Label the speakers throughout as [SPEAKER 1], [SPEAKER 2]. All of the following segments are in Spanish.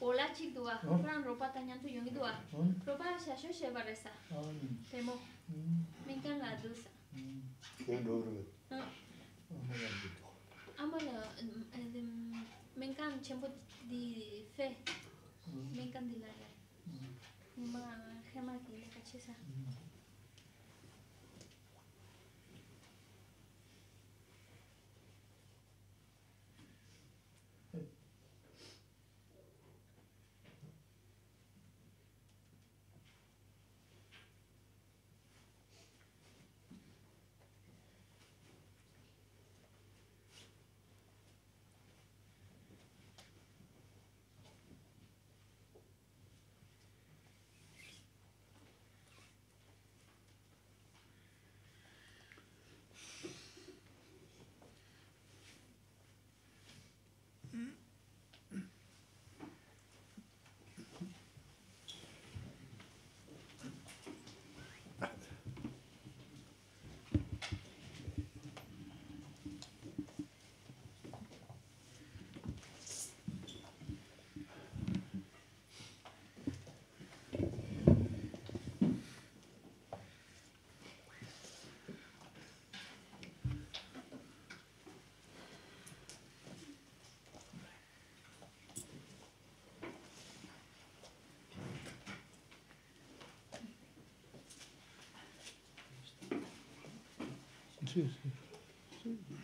[SPEAKER 1] Hola chico, Fran ropa tañan tu Ropa se hace se Temo. Me hmm. encanta la dulce. Qué duro. Ama la de me encanta de fe. Me encanta la. Mi mamá gema que le cachesa. Hmm.
[SPEAKER 2] 就是，就是。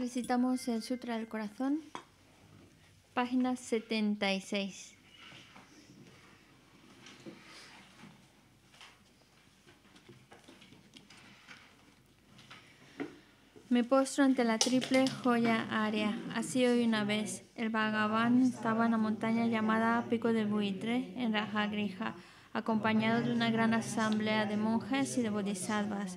[SPEAKER 1] Recitamos el Sutra del Corazón, página 76. Me postro ante la triple joya área. Así hoy una vez, el Bhagavan estaba en la montaña llamada Pico de Buitre, en Rajagriha, acompañado de una gran asamblea de monjes y de bodhisattvas.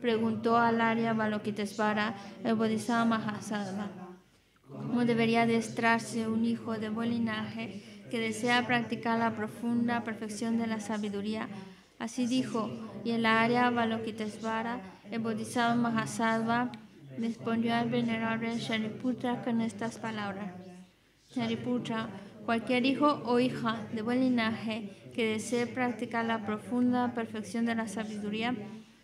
[SPEAKER 1] preguntó al Arya Balokitesvara, el Bodhisattva Mahasattva, cómo debería adestrarse un hijo de buen linaje que desea practicar la profunda perfección de la sabiduría. Así dijo, y el Arya Balokitesvara, el Bodhisattva Mahasattva, respondió al venerable Shariputra con estas palabras. Shariputra, cualquier hijo o hija de buen linaje que desee practicar la profunda perfección de la sabiduría,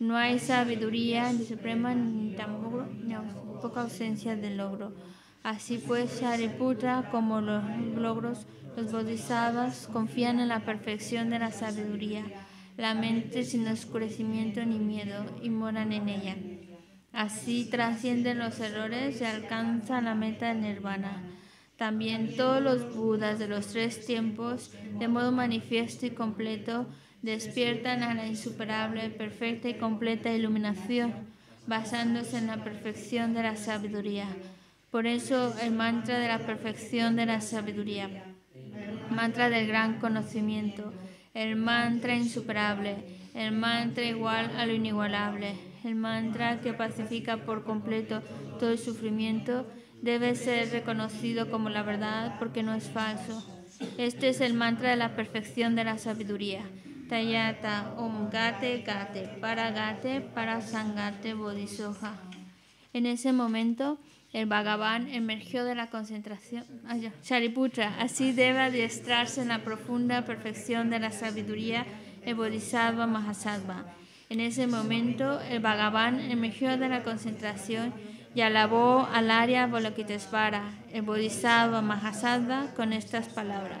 [SPEAKER 1] no hay sabiduría ni suprema ni tampoco, ni poca ausencia de logro. Así pues, Shariputra, como los logros, los bodhisattvas confían en la perfección de la sabiduría, la mente sin oscurecimiento ni miedo, y moran en ella. Así trascienden los errores y alcanzan la meta en nirvana. También todos los budas de los tres tiempos, de modo manifiesto y completo, despiertan a la insuperable, perfecta y completa iluminación, basándose en la perfección de la sabiduría. Por eso el mantra de la perfección de la sabiduría, mantra del gran conocimiento, el mantra insuperable, el mantra igual a lo inigualable, el mantra que pacifica por completo todo el sufrimiento, debe ser reconocido como la verdad porque no es falso. Este es el mantra de la perfección de la sabiduría. Tayata Om Gate Gate Paragate Parasangate Bodhisoja. En ese momento, el Bhagavan emergió de la concentración. Shariputra, así debe adiestrarse en la profunda perfección de la sabiduría el Bodhisattva Mahasattva. En ese momento, el Bhagavan emergió de la concentración y alabó al área Volokitesvara, el Bodhisattva Mahasattva, con estas palabras.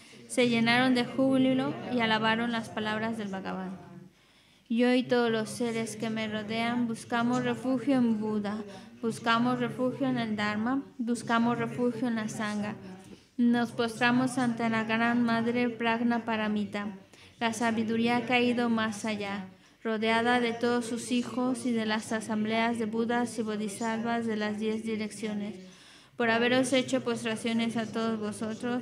[SPEAKER 1] se llenaron de júbilo y alabaron las palabras del Bhagavan. Yo y todos los seres que me rodean buscamos refugio en Buda, buscamos refugio en el Dharma, buscamos refugio en la Sangha. Nos postramos ante la Gran Madre Pragna Paramita, la sabiduría ha caído más allá rodeada de todos sus hijos y de las asambleas de Budas y Bodhisattvas de las diez direcciones, por haberos hecho postraciones a todos vosotros,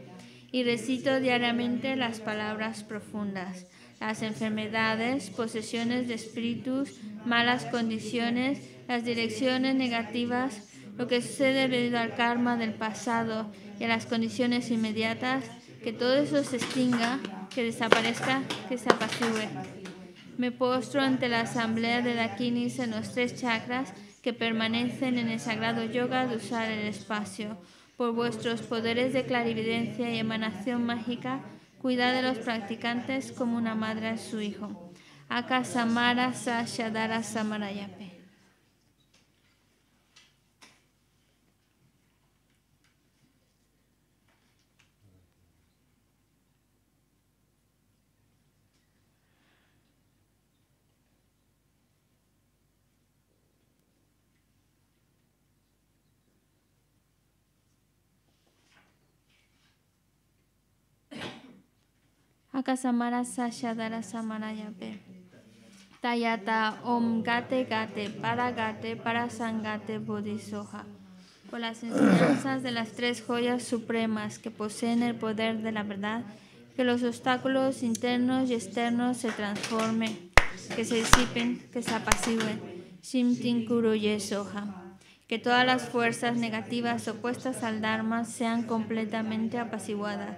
[SPEAKER 1] y recito diariamente las palabras profundas, las enfermedades, posesiones de espíritus, malas condiciones, las direcciones negativas, lo que sucede debido al karma del pasado y a las condiciones inmediatas, que todo eso se extinga, que desaparezca, que se apacigüe. Me postro ante la asamblea de Dakinis en los tres chakras que permanecen en el sagrado yoga de usar el espacio por vuestros poderes de clarividencia y emanación mágica, cuidad de los practicantes como una madre a su hijo. Aka Samara Sashadara Samarayape. Akasamara Sashadara Samarayape. Tayata Om Gate Gate Paragate sangate Bodhisoha. Por las enseñanzas de las tres joyas supremas que poseen el poder de la verdad, que los obstáculos internos y externos se transformen, que se disipen, que se apacigüen. Shimtin kuruye soha. Que todas las fuerzas negativas opuestas al Dharma sean completamente apaciguadas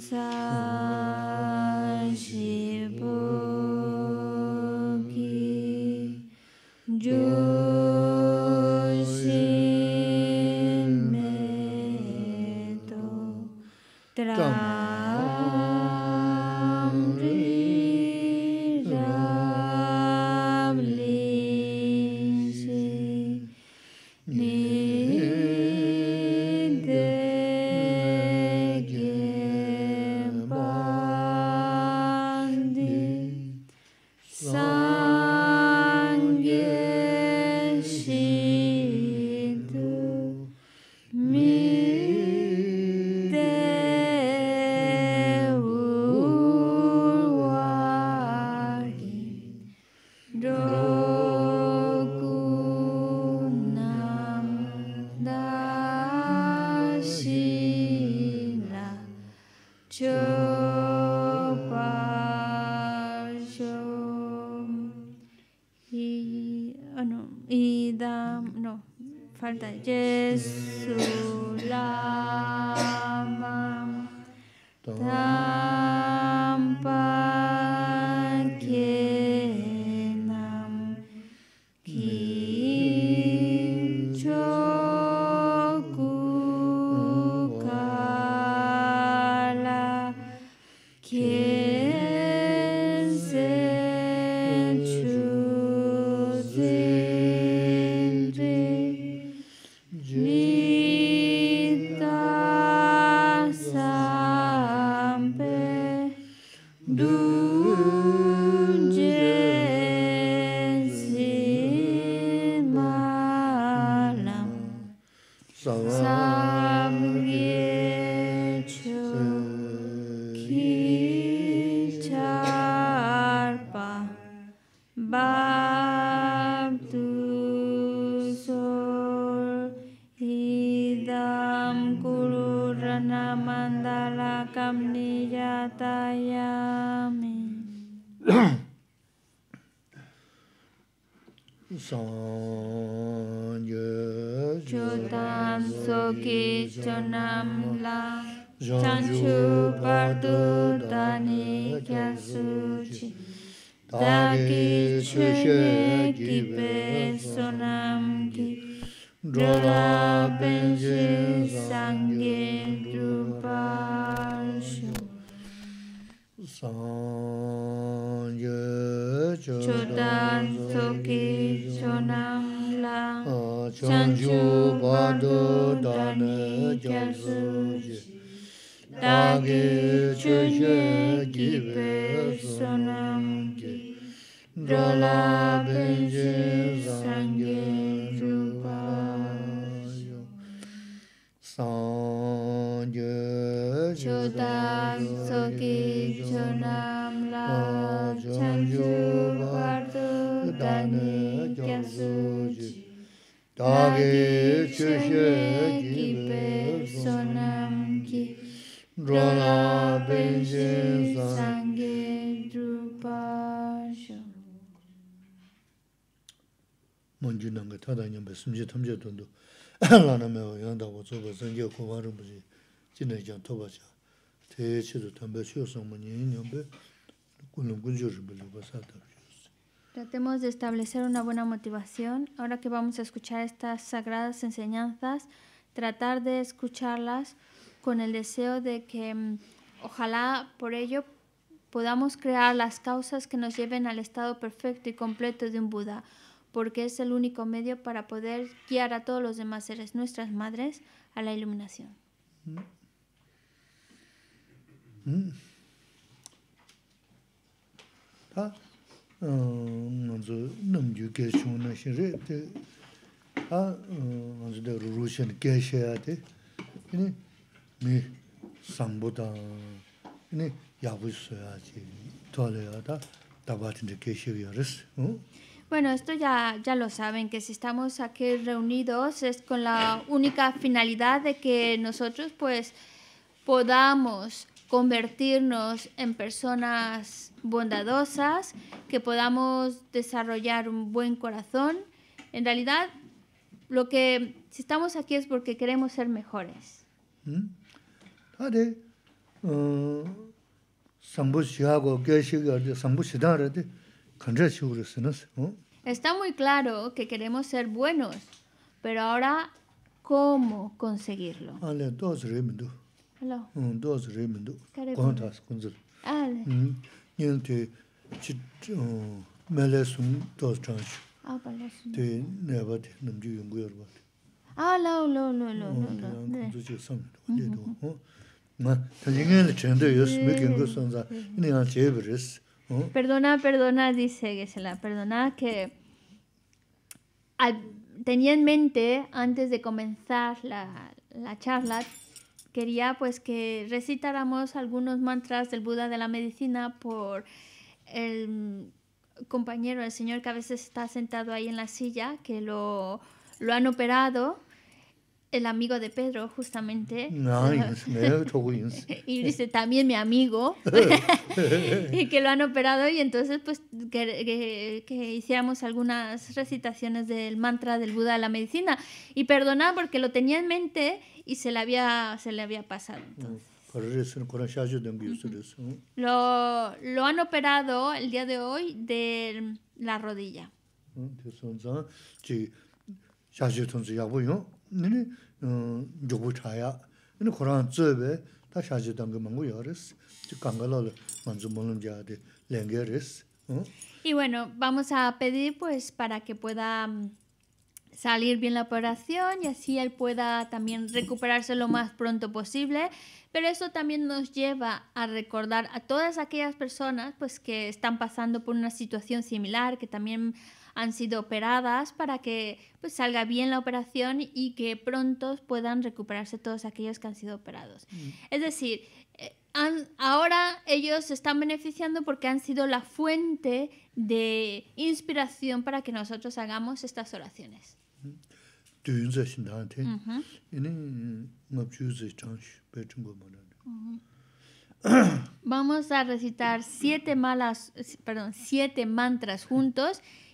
[SPEAKER 3] Jibu ki Yeah. şöşe gibi sonam gibi Dola benzi sangi dupaşu
[SPEAKER 2] Sanje chodan soki chonam la Chanju bado dane jazuji Dagi chöşe gibi sonam Dola beji sangye rupayo Sangye jodang soki jonam
[SPEAKER 3] la
[SPEAKER 2] chanju dani kyasuji Dagi chushe gibe Dola beji sangye Tratemos
[SPEAKER 1] de establecer una buena motivación. Ahora que vamos a escuchar estas sagradas enseñanzas, tratar de escucharlas con el deseo de que mm, ojalá por ello podamos crear las causas que nos lleven al estado perfecto y completo de un Buda porque es el único medio para poder guiar a todos los demás seres, nuestras madres, a la iluminación.
[SPEAKER 2] Mm. Mm. Ah, ah,
[SPEAKER 1] bueno, esto ya, ya lo saben, que si estamos aquí reunidos es con la única finalidad de que nosotros pues podamos convertirnos en personas bondadosas, que podamos desarrollar un buen corazón. En realidad, lo que si estamos aquí es porque queremos ser mejores. ¿Mm? Está muy claro que queremos ser buenos, pero ahora, ¿cómo conseguirlo?
[SPEAKER 2] dos
[SPEAKER 3] dos Ah,
[SPEAKER 2] no.
[SPEAKER 1] Perdona, perdona, dice Gesela, perdona que tenía en mente antes de comenzar la, charla, quería pues que recitáramos algunos mantras del Buda de la medicina por el compañero, el señor que a veces está sentado ahí en la silla, que lo han operado el amigo de Pedro, justamente. y dice, también mi amigo,
[SPEAKER 2] y
[SPEAKER 1] que lo han operado, y entonces pues que, que, hiciéramos algunas recitaciones del mantra del Buda de la medicina. Y perdonad porque lo tenía en mente y se le había, se le había pasado.
[SPEAKER 2] Mm,
[SPEAKER 1] lo, lo han operado el día de hoy de la rodilla.
[SPEAKER 2] Mm, y
[SPEAKER 1] bueno, vamos a pedir pues para que pueda mm, salir bien la operación y así él pueda también recuperarse lo más pronto posible. Pero eso también nos lleva a recordar a todas aquellas personas pues que están pasando por una situación similar, que también han sido operadas para que pues, salga bien la operación y que pronto puedan recuperarse todos aquellos que han sido operados. Mm. Es decir, eh, ahora ellos se están beneficiando porque han sido la fuente de inspiración para que nosotros hagamos estas oraciones. Vamos a recitar siete malas, perdón, siete mantras juntos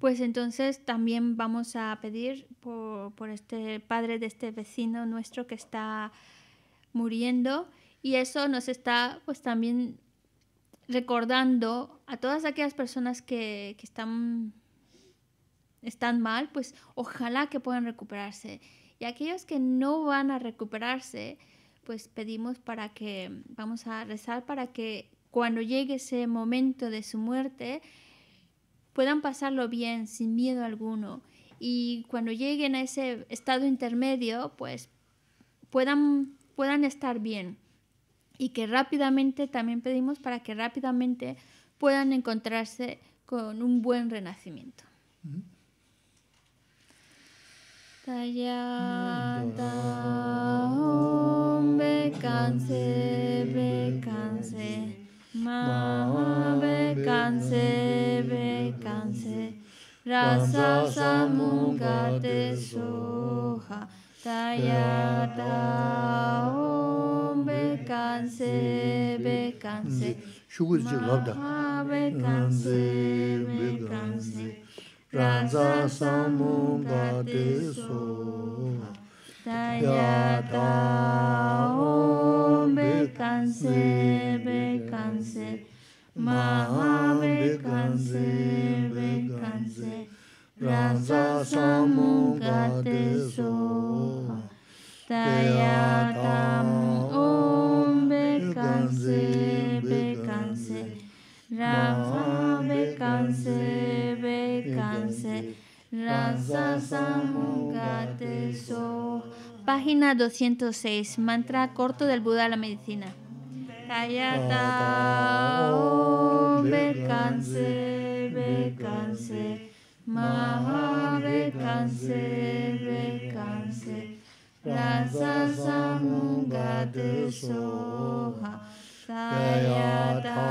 [SPEAKER 1] Pues entonces también vamos a pedir por, este padre de este vecino nuestro que está muriendo y eso nos está pues también recordando a todas aquellas personas que, que están, están mal, pues ojalá que puedan recuperarse. Y aquellos que no van a recuperarse, pues pedimos para que, vamos a rezar para que cuando llegue ese momento de su muerte, puedan pasarlo bien, sin miedo alguno. Y cuando lleguen a ese estado intermedio, pues puedan, puedan estar bien. Y que rápidamente, también pedimos para que rápidamente puedan encontrarse con un buen renacimiento.
[SPEAKER 3] Tayata Om Bekanse Bekanse Ma be canse Rasa Samungate Soha Tayata Om Bekanse Bekanse
[SPEAKER 2] She was just loved Canse, be canse. rāsa sāmūṅgā
[SPEAKER 3] tēsō dāyā dāo bēkānsē bēkānsē mahā bēkānsē bēkānsē rāsa sāmūṅgā tēsō dāyā
[SPEAKER 1] 206, mantra corto del Buda a la medicina.
[SPEAKER 3] Tayata Om Bekanse Bekanse Maha Bekanse Bekanse
[SPEAKER 4] Rasa Samungate
[SPEAKER 3] Soha Tayata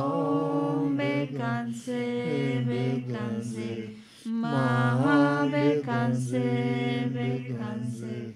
[SPEAKER 3] Om Bekanse Bekanse Maha Bekanse Bekanse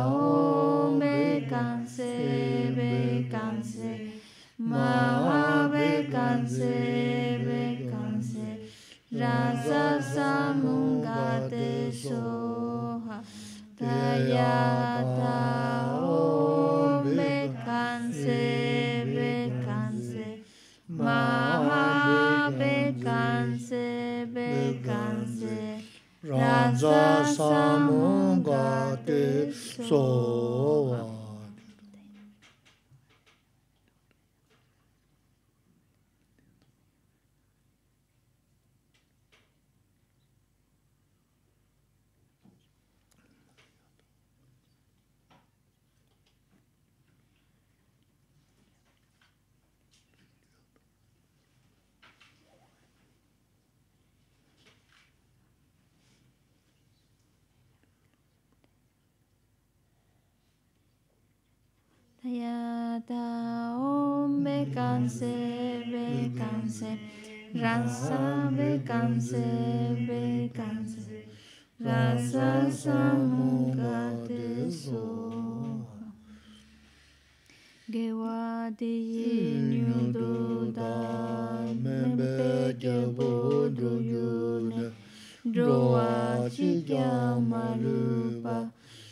[SPEAKER 3] soha tayata om bekanse bekanse maha bekanse bekanse
[SPEAKER 2] raja samugate soha
[SPEAKER 3] Hayata om bekanse bekanse
[SPEAKER 5] rasa
[SPEAKER 3] bekanse bekanse rasa samugate
[SPEAKER 2] soha
[SPEAKER 3] gewa de
[SPEAKER 2] yinyu do da membe jabo do yuna
[SPEAKER 5] drowa
[SPEAKER 2] chikya marupa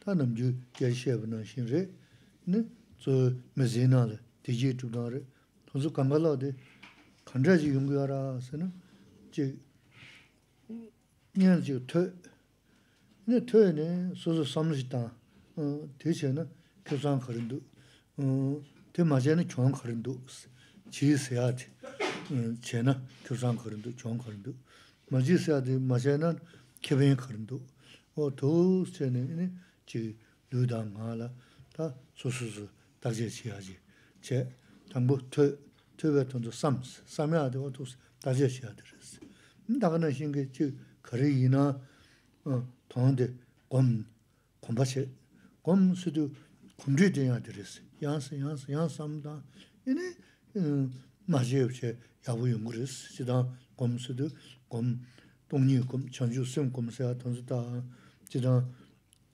[SPEAKER 2] Tā nam ju gyāi shēba nā shīn rē, nē, tsō mē zē nā rē, tē jē chū nā rē. Tō tsō kāngā lā dē, khandrā jī 음 제나 rā sē nā, jē, nian jī tō, nē tō yā nē, sō tē chē nā, tē mā chē nā, sē yā chē nā, mā sē yā mā chē nā, o tō nē, chi nuida 다 la ta 제 su su 삼스 chi aji che tangbu tuwe tunzu sams samya adi wadu takze chi adi res ndagana xingi chi kari ina tangde gom gomba che gom sudu kumri dina adi res yansi yansi majiyev yabu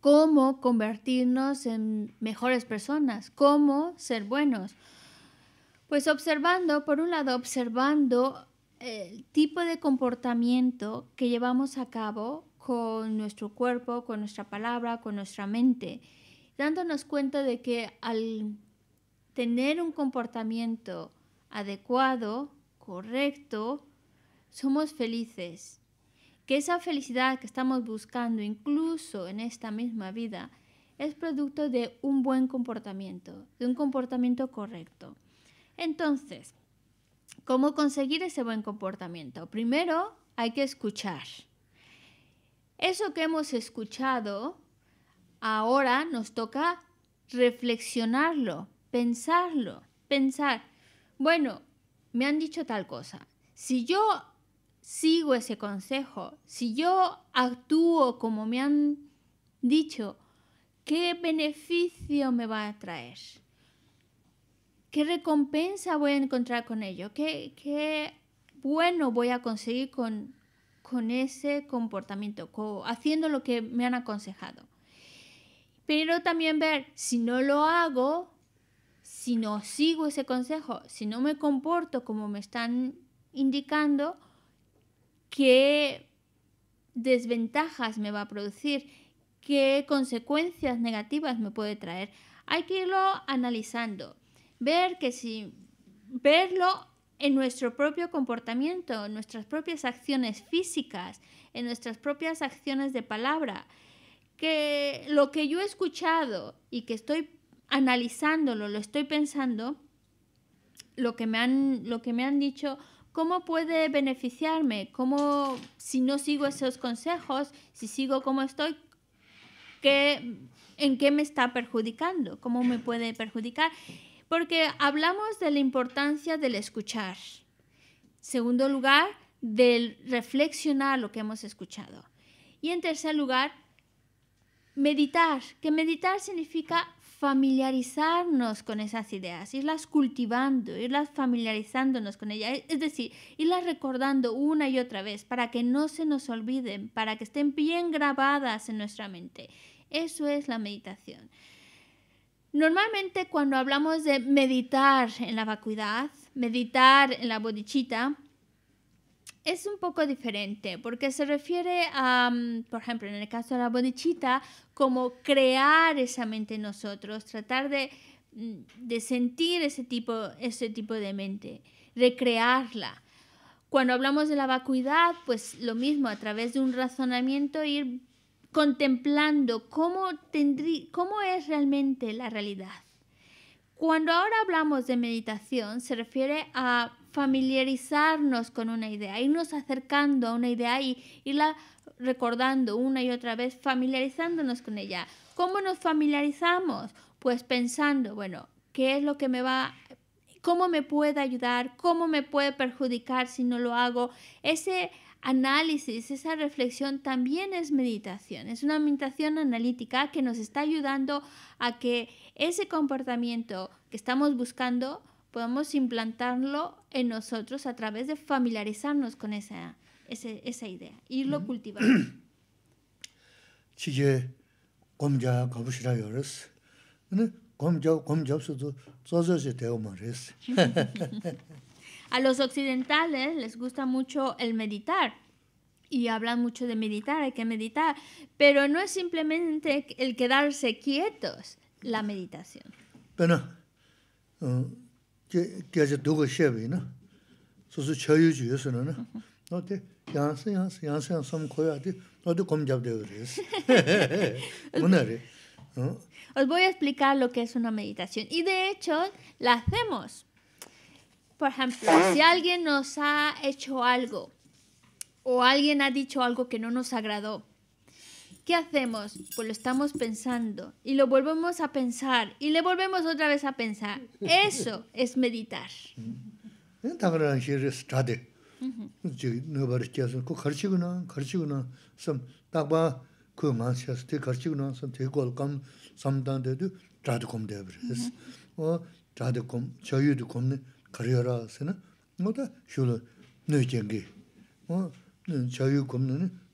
[SPEAKER 1] cómo convertirnos en mejores personas, cómo ser buenos. Pues observando, por un lado, observando el tipo de comportamiento que llevamos a cabo con nuestro cuerpo, con nuestra palabra, con nuestra mente, dándonos cuenta de que al tener un comportamiento adecuado, correcto, somos felices que esa felicidad que estamos buscando incluso en esta misma vida es producto de un buen comportamiento, de un comportamiento correcto. Entonces, ¿cómo conseguir ese buen comportamiento? Primero hay que escuchar. Eso que hemos escuchado, ahora nos toca reflexionarlo, pensarlo, pensar, bueno, me han dicho tal cosa. Si yo sigo ese consejo, si yo actúo como me han dicho, ¿qué beneficio me va a traer? ¿Qué recompensa voy a encontrar con ello? ¿Qué, bueno voy a conseguir con, con ese comportamiento, haciendo lo que me han aconsejado? Pero también ver si no lo hago, si no sigo ese consejo, si no me comporto como me están indicando, qué desventajas me va a producir, qué consecuencias negativas me puede traer. Hay que irlo analizando, ver que si verlo en nuestro propio comportamiento, en nuestras propias acciones físicas, en nuestras propias acciones de palabra, que lo que yo he escuchado y que estoy analizándolo, lo estoy pensando, lo que me han, lo que me han dicho ¿Cómo puede beneficiarme? ¿Cómo, si no sigo esos consejos, si sigo como estoy, ¿qué, en qué me está perjudicando? ¿Cómo me puede perjudicar? Porque hablamos de la importancia del escuchar. Segundo lugar, del reflexionar lo que hemos escuchado. Y en tercer lugar, meditar, que meditar significa familiarizarnos con esas ideas, irlas cultivando, irlas familiarizándonos con ellas, es decir, irlas recordando una y otra vez para que no se nos olviden, para que estén bien grabadas en nuestra mente. Eso es la meditación. Normalmente cuando hablamos de meditar en la vacuidad, meditar en la bodichita, es un poco diferente porque se refiere a, mm, por ejemplo, en el caso de la bonichita, como crear esa mente en nosotros, tratar mm, de, sentir ese tipo, ese tipo de mente, recrearla. Cuando hablamos de la vacuidad, pues lo mismo, a través de un razonamiento ir contemplando cómo, tendrí, cómo es realmente la realidad. Cuando ahora hablamos de meditación, se refiere a familiarizarnos con una idea, irnos acercando a una idea y irla recordando una y otra vez, familiarizándonos con ella. ¿Cómo nos familiarizamos? Pues pensando, bueno, ¿qué es lo que me va cómo me puede ayudar, cómo me puede perjudicar si no lo hago. Ese análisis, esa reflexión también es meditación, es una meditación analítica que nos está ayudando a que ese comportamiento que estamos buscando podamos implantarlo en nosotros a través de familiarizarnos con esa, idea, irlo cultivando. A los occidentales les gusta mucho el meditar y hablan mucho de meditar, hay que meditar, pero no es simplemente el quedarse quietos, la meditación.
[SPEAKER 2] Bueno, te
[SPEAKER 1] Os voy a explicar lo que es una meditación y de hecho la hacemos. Por ejemplo, si alguien nos ha hecho algo o alguien ha dicho algo que no nos agradó, ¿Qué hacemos? Pues lo estamos pensando y lo volvemos a pensar y le volvemos otra vez a pensar. Eso es meditar.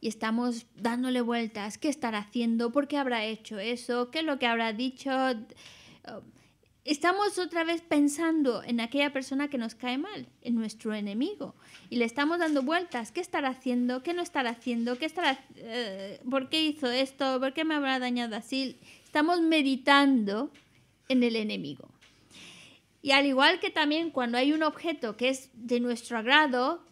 [SPEAKER 1] y estamos dándole vueltas, ¿qué estará haciendo? ¿Por qué habrá hecho eso? ¿Qué es lo que habrá dicho? Oh, estamos otra vez pensando en aquella persona que nos cae mal, en nuestro enemigo, y le estamos dando vueltas, ¿qué estará haciendo? ¿Qué no estará haciendo? ¿Qué estará, eh, ¿Por qué hizo esto? ¿Por qué me habrá dañado así? Estamos meditando en el enemigo. Y al igual que también cuando hay un objeto que es de nuestro agrado,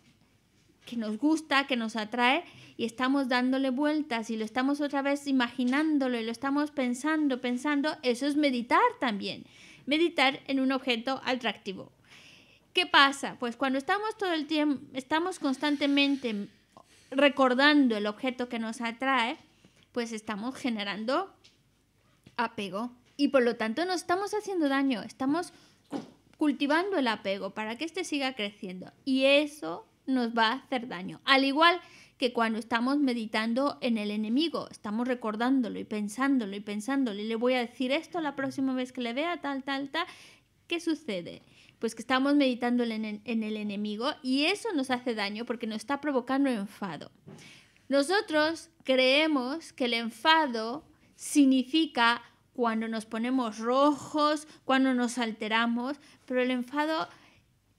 [SPEAKER 1] que nos gusta, que nos atrae, y estamos dándole vueltas y lo estamos otra vez imaginándolo y lo estamos pensando, pensando, eso es meditar también, meditar en un objeto atractivo. ¿Qué pasa? Pues cuando estamos todo el tiempo, estamos constantemente recordando el objeto que nos atrae, pues estamos generando apego y por lo tanto no estamos haciendo daño, estamos cultivando el apego para que éste siga creciendo y eso nos va a hacer daño. Al igual que cuando estamos meditando en el enemigo, estamos recordándolo y pensándolo y pensándolo, y le voy a decir esto la próxima vez que le vea, tal, tal, tal, ¿qué sucede? Pues que estamos meditando en en el enemigo y eso nos hace daño porque nos está provocando enfado. Nosotros creemos que el enfado significa cuando nos ponemos rojos, cuando nos alteramos, pero el enfado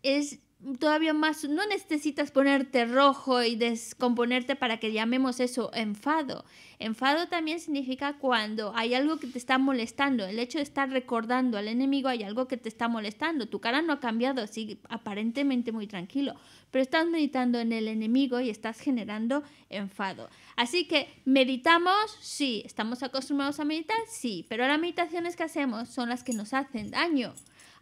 [SPEAKER 1] es todavía más, no necesitas ponerte rojo y descomponerte para que llamemos eso enfado. Enfado también significa cuando hay algo que te está molestando, el hecho de estar recordando al enemigo hay algo que te está molestando, tu cara no ha cambiado, sigue aparentemente muy tranquilo, pero estás meditando en el enemigo y estás generando enfado. Así que meditamos, sí, estamos acostumbrados a meditar, sí, pero las meditaciones que hacemos son las que nos hacen daño.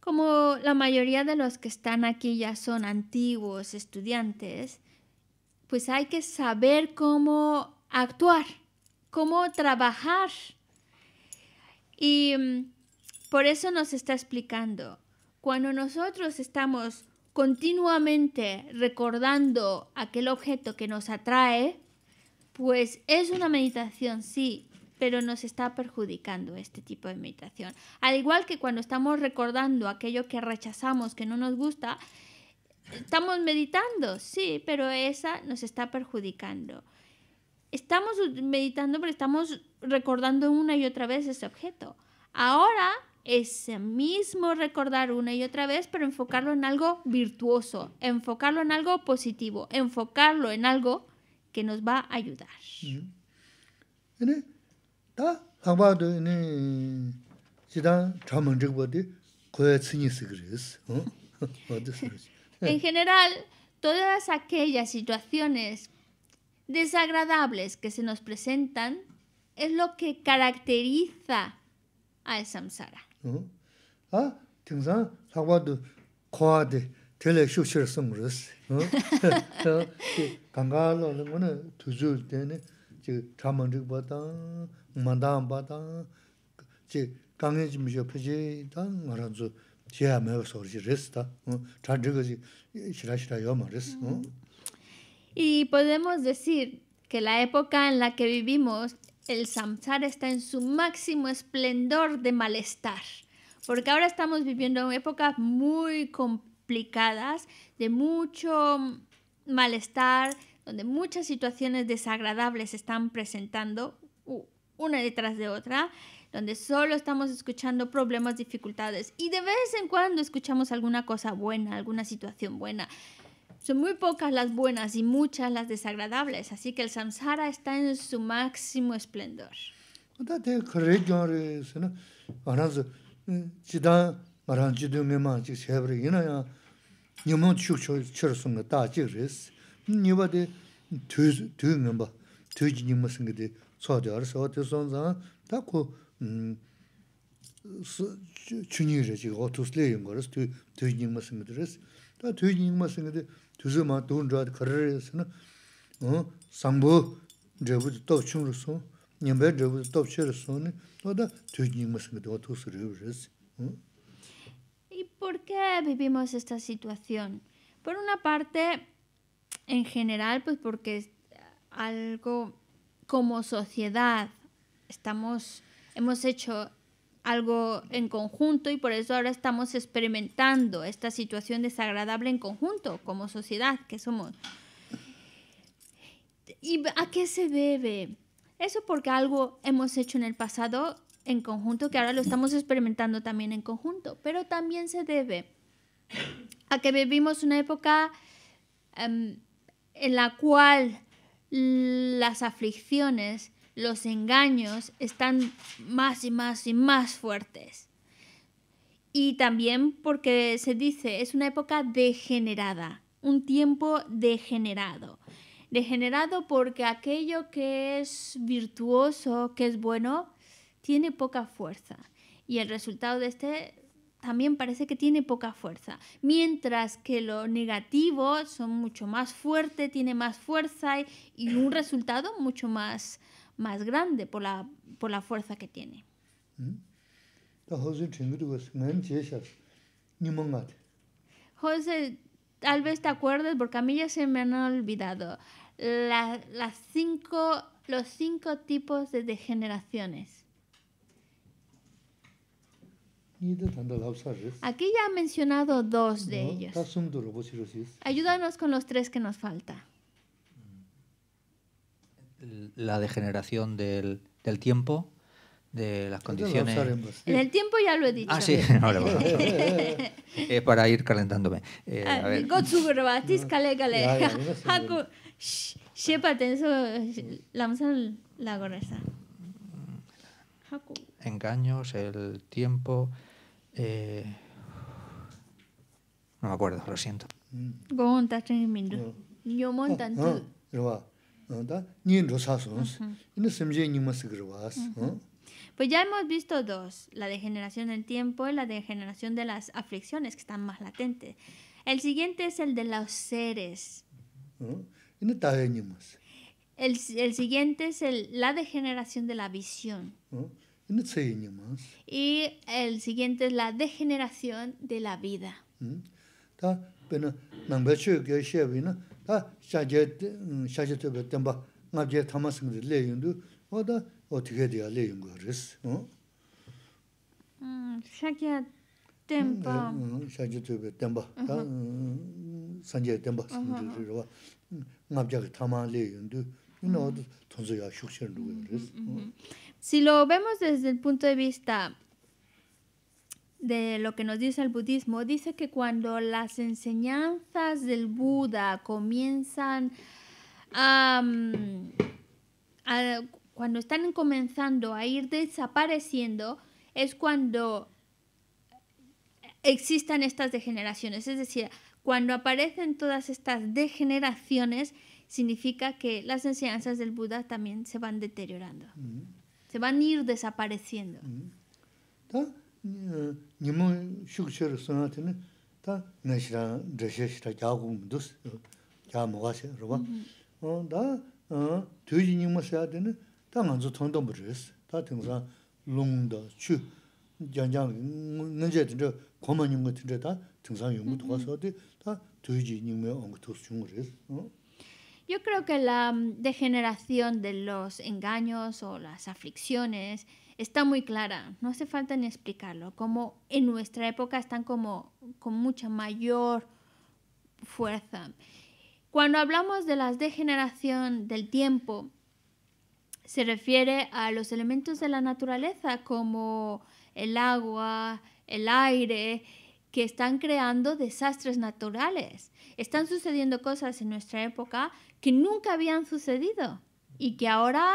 [SPEAKER 1] Como la mayoría de los que están aquí ya son antiguos estudiantes, pues hay que saber cómo actuar, cómo trabajar. Y mm, por eso nos está explicando, cuando nosotros estamos continuamente recordando aquel objeto que nos atrae, pues es una meditación, sí, pero nos está perjudicando este tipo de meditación. Al igual que cuando estamos recordando aquello que rechazamos, que no nos gusta, estamos meditando, sí, pero esa nos está perjudicando. Estamos meditando, pero estamos recordando una y otra vez ese objeto. Ahora ese mismo recordar una y otra vez, pero enfocarlo en algo virtuoso, enfocarlo en algo positivo, enfocarlo en algo que nos va a ayudar.
[SPEAKER 2] Mm-hmm. En
[SPEAKER 1] general, todas aquellas situaciones desagradables que se nos presentan es lo que caracteriza al samsara. y podemos decir que la época en la que vivimos el samsar está en su máximo esplendor de malestar porque ahora estamos viviendo épocas muy complicadas de mucho malestar donde muchas situaciones desagradables se están presentando una detrás de otra, donde solo estamos escuchando problemas, dificultades y de vez en cuando escuchamos alguna cosa buena, alguna situación buena. Son muy pocas las buenas y muchas las desagradables, así que el samsara está en su máximo esplendor. ¿Y por qué vivimos esta situación? Por una parte, en general, pues porque es algo como sociedad estamos, hemos hecho algo en conjunto y por eso ahora estamos experimentando esta situación desagradable en conjunto como sociedad que somos. ¿Y a qué se debe? Eso porque algo hemos hecho en el pasado en conjunto que ahora lo estamos experimentando también en conjunto, pero también se debe a que vivimos una época em, en la cual las aflicciones, los engaños están más y más y más fuertes. Y también porque se dice es una época degenerada, un tiempo degenerado. Degenerado porque aquello que es virtuoso, que es bueno, tiene poca fuerza. Y el resultado de este también parece que tiene poca fuerza, mientras que lo negativo son mucho más fuerte, tiene más fuerza y, un resultado mucho más, más grande por la, por la fuerza que tiene. ¿Mm? José, tal vez te acuerdes, porque a mí ya se me han olvidado, las cinco, los cinco tipos de degeneraciones. Aquí ya ha mencionado dos de ellos. Ayúdanos con los tres que nos falta.
[SPEAKER 4] Mm. La degeneración del, tiempo, de las condiciones. En
[SPEAKER 1] el tiempo ya lo he dicho. Ah, sí, no,
[SPEAKER 4] eh, para ir calentándome. Engaños, el tiempo. Eh, no me acuerdo, lo siento. Yo
[SPEAKER 1] oh, montando. Pues ya hemos visto dos, la degeneración del tiempo y la degeneración de las aflicciones que están más latentes. El siguiente es el de los seres. El, el siguiente es el, la degeneración de la visión.
[SPEAKER 2] ¿Qué es el
[SPEAKER 1] Y el siguiente es la degeneración de la vida.
[SPEAKER 2] Hmm. Ta Pero, no me ge hecho que se vino, ¿está? Ya que, ya te O da, o te quedé a ley, ¿está? ¿Está? ¿Está? ¿Está? ཁྱི དང ར སླ ར སྲ ར སྲ ར སྲ ར སྲ ར སྲ ར སྲ ར
[SPEAKER 1] Si lo vemos desde el punto de vista de lo que nos dice el budismo, dice que cuando las enseñanzas del Buda comienzan a, cuando están comenzando a ir desapareciendo, es cuando existan estas degeneraciones. Es decir, cuando aparecen todas estas degeneraciones, significa que las enseñanzas del Buda también se van deteriorando. Mm-hmm se van a ir desapareciendo.
[SPEAKER 2] Mm -hmm.
[SPEAKER 1] Yo creo que la mm, degeneración de los engaños o las aflicciones está muy clara, no hace falta ni explicarlo, como en nuestra época están como con mucha mayor fuerza. Cuando hablamos de la degeneración del tiempo, se refiere a los elementos de la naturaleza como el agua, el aire, que están creando desastres naturales están sucediendo cosas en nuestra época que nunca habían sucedido y que ahora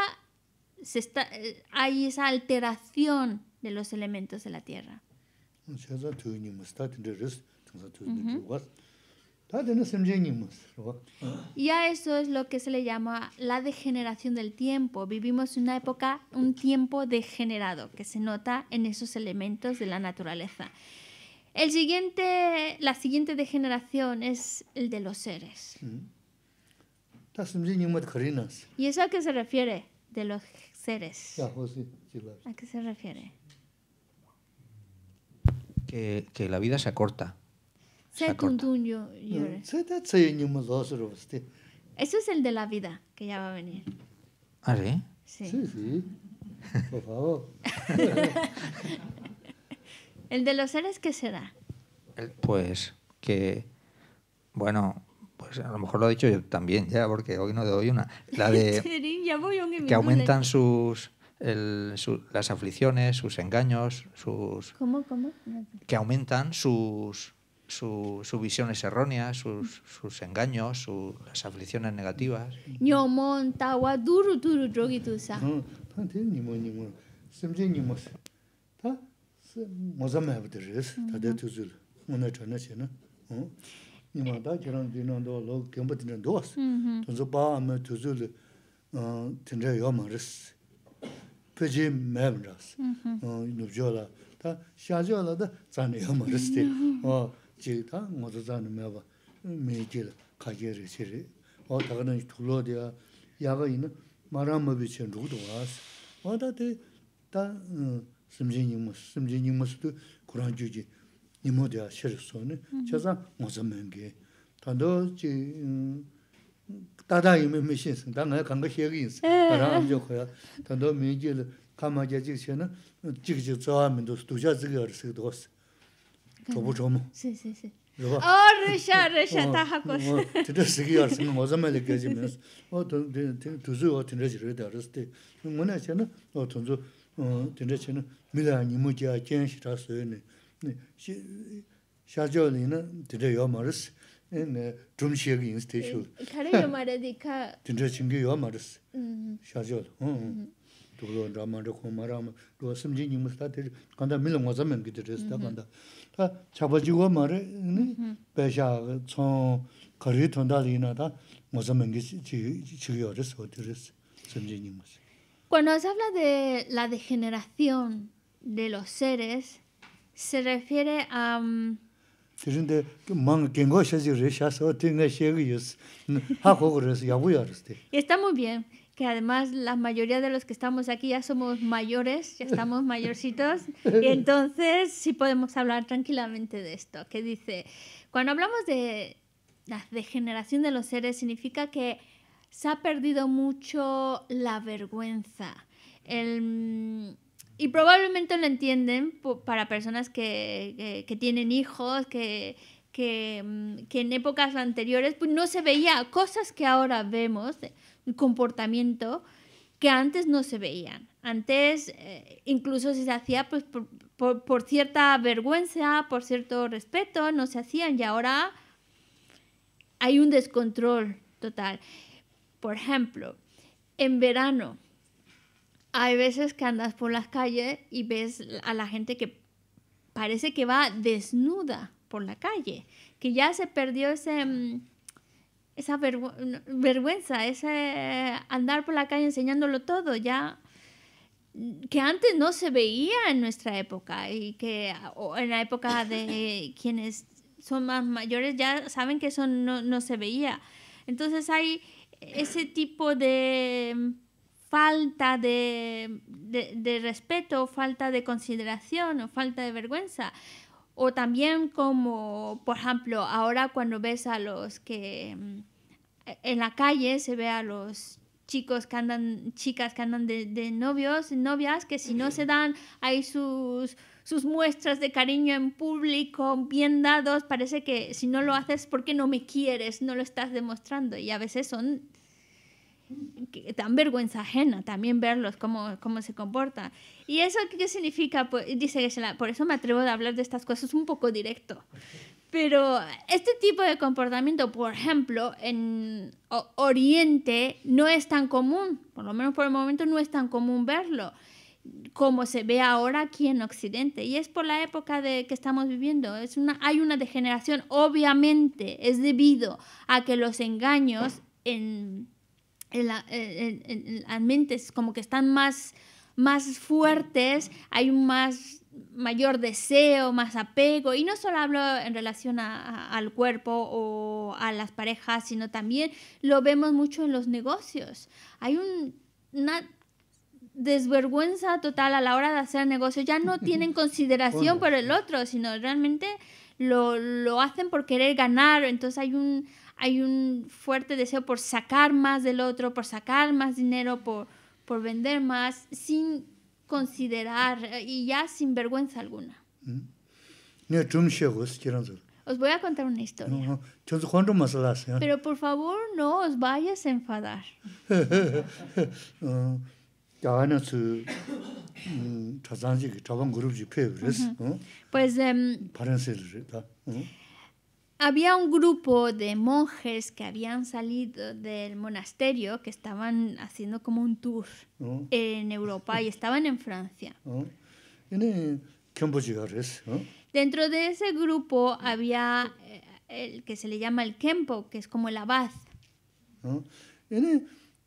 [SPEAKER 1] eh, hay esa alteración de los elementos de la Tierra. Y a eso es lo que se le llama la degeneración del tiempo. Vivimos una época, un tiempo degenerado, que se nota en esos elementos de la naturaleza. El siguiente, la siguiente degeneración es el de los seres.
[SPEAKER 4] Mm-hmm.
[SPEAKER 1] ¿Y eso a qué se refiere? De los seres.
[SPEAKER 4] ¿A
[SPEAKER 1] qué se refiere?
[SPEAKER 4] Que, que la vida se acorta.
[SPEAKER 1] Mm-hmm. Eso es el de la vida que ya va a venir.
[SPEAKER 4] ¿Ah, Sí. Sí, sí. Por favor.
[SPEAKER 1] El de los seres que se da.
[SPEAKER 4] pues que, bueno, pues a lo mejor lo he dicho yo también ya, porque hoy no doy una. La de
[SPEAKER 3] que aumentan
[SPEAKER 4] sus... las aflicciones, sus engaños, sus... ¿Cómo, cómo? Que aumentan sus, sus visiones erróneas, sus, engaños, sus, las aflicciones negativas.
[SPEAKER 2] mōzā mā yabu dhiris, tādhā tūzhūr, mōnā chāna chēna. Nīmā dā kērāng dhīnāndō wā lō kēmbā dhīnāndō wās, tōnsō bā mā tūzhūr dhīnā yō mā rīs, pēchī mā yabu dhās, nūp chō lā, tā xā chō lā dā tsāna yō mā rīs sīmjīn yīṃ mūs, sīmjīn yīṃ mūs tū kūrāṅ jūjī, yīṃ mū dhiyā sīrī sōni, 간거 sāṅ 있어 mēngi, tāndō jī, tādā yīmē mēshīn sīng, tā ngā yā 지거를 xēgīn sīng, tā 세세세 ám jō khayā, 다 하고 jī, kā mā jā jīg xēna, jīg jīg tsā mēndos, tū 다 jīg yā rī sīg dōs, tenre che ne mila nimu jia jian shi ta suyo ne, sha jo li na tenre yo ma res, ne drum shi agi ins te shu.
[SPEAKER 1] Kare yo ma re di ka?
[SPEAKER 2] Tenre chingi yo ma res, sha jo li. Tukulo rama ra ku ngoza mengi
[SPEAKER 1] Cuando se habla de la degeneración de los seres, se refiere a... Mm, está muy bien que además la mayoría de los que estamos aquí ya somos mayores, ya estamos mayorcitos, y entonces sí podemos hablar tranquilamente de esto, que dice, cuando hablamos de la degeneración de los seres, significa que se ha perdido mucho la vergüenza. y probablemente lo entienden para personas que, que, tienen hijos, que, que, mm, en épocas anteriores pues, no se veía cosas que ahora vemos, eh, comportamiento que antes no se veían. Antes eh, incluso si se hacía pues, por, cierta vergüenza, por cierto respeto, no se hacían y ahora hay un descontrol total. Por ejemplo, en verano hay veces que andas por las calles y ves a la gente que parece que va desnuda por la calle, que ya se perdió ese, mm, esa vergüenza, ese andar por la calle enseñándolo todo, ya mm, que antes no se veía en nuestra época y que o en la época de quienes son más mayores ya saben que eso no se veía. Entonces hay ese tipo de mm, falta de, de, respeto, falta de consideración o falta de vergüenza. O también como, por ejemplo, ahora cuando ves a los que mm, e, en la calle se ve a los chicos que andan, chicas que andan de, de novios, novias, que si no se dan ahí sus sus muestras de cariño en público, bien dados, parece que si no lo haces porque no me quieres, no lo estás demostrando. Y a veces son tan vergüenza ajena también verlos cómo, cómo se comporta ¿Y eso qué significa? Pues, dice que por eso me atrevo a hablar de estas cosas un poco directo. Pero este tipo de comportamiento, por ejemplo, en Oriente no es tan común, por lo menos por el momento no es tan común verlo como se ve ahora aquí en Occidente. Y es por la época de que estamos viviendo. Es una, hay una degeneración, obviamente, es debido a que los engaños en, en, en, en las mentes como que están más, más fuertes, hay un más mayor deseo, más apego, y no solo hablo en relación a, al cuerpo o a las parejas, sino también lo vemos mucho en los negocios. Hay un, desvergüenza total a la hora de hacer negocio. Ya no tienen consideración por el otro, sino realmente lo, lo hacen por querer ganar. Entonces hay un, hay un fuerte deseo por sacar más del otro, por sacar más dinero, por, por vender más, sin considerar eh, y ya sin vergüenza alguna. Mm. Os voy a contar una historia. Pero por favor no os vayas a enfadar. pues em, había un grupo de monjes que habían salido del monasterio que estaban haciendo como un tour en Europa y estaban en Francia dentro de ese grupo había eh, el que se le llama el Kempo que es como el abad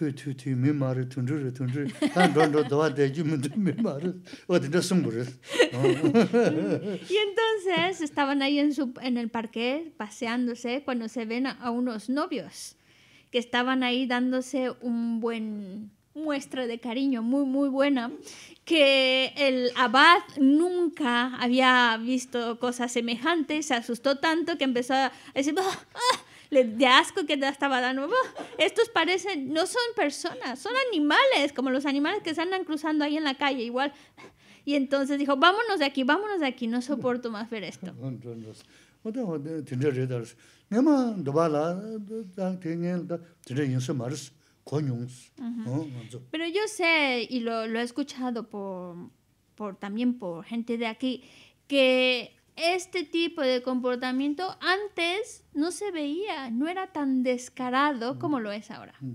[SPEAKER 2] y entonces
[SPEAKER 1] estaban ahí en su en el parque paseándose cuando se ven a, unos novios que estaban ahí dándose un buen muestra de cariño muy muy buena que el abad nunca había visto cosas semejantes se asustó tanto que empezó a decir ah, ah, de asco que te estaba dando. Estos parecen, no son personas, son animales, como los animales que se andan cruzando ahí en la calle, igual. Y entonces dijo, vámonos de aquí, vámonos de aquí, no soporto más ver esto. Pero yo sé, y lo, lo he escuchado por, por, también por gente de aquí, que este tipo de comportamiento antes no se veía, no era tan descarado mm. como lo es ahora. Mm.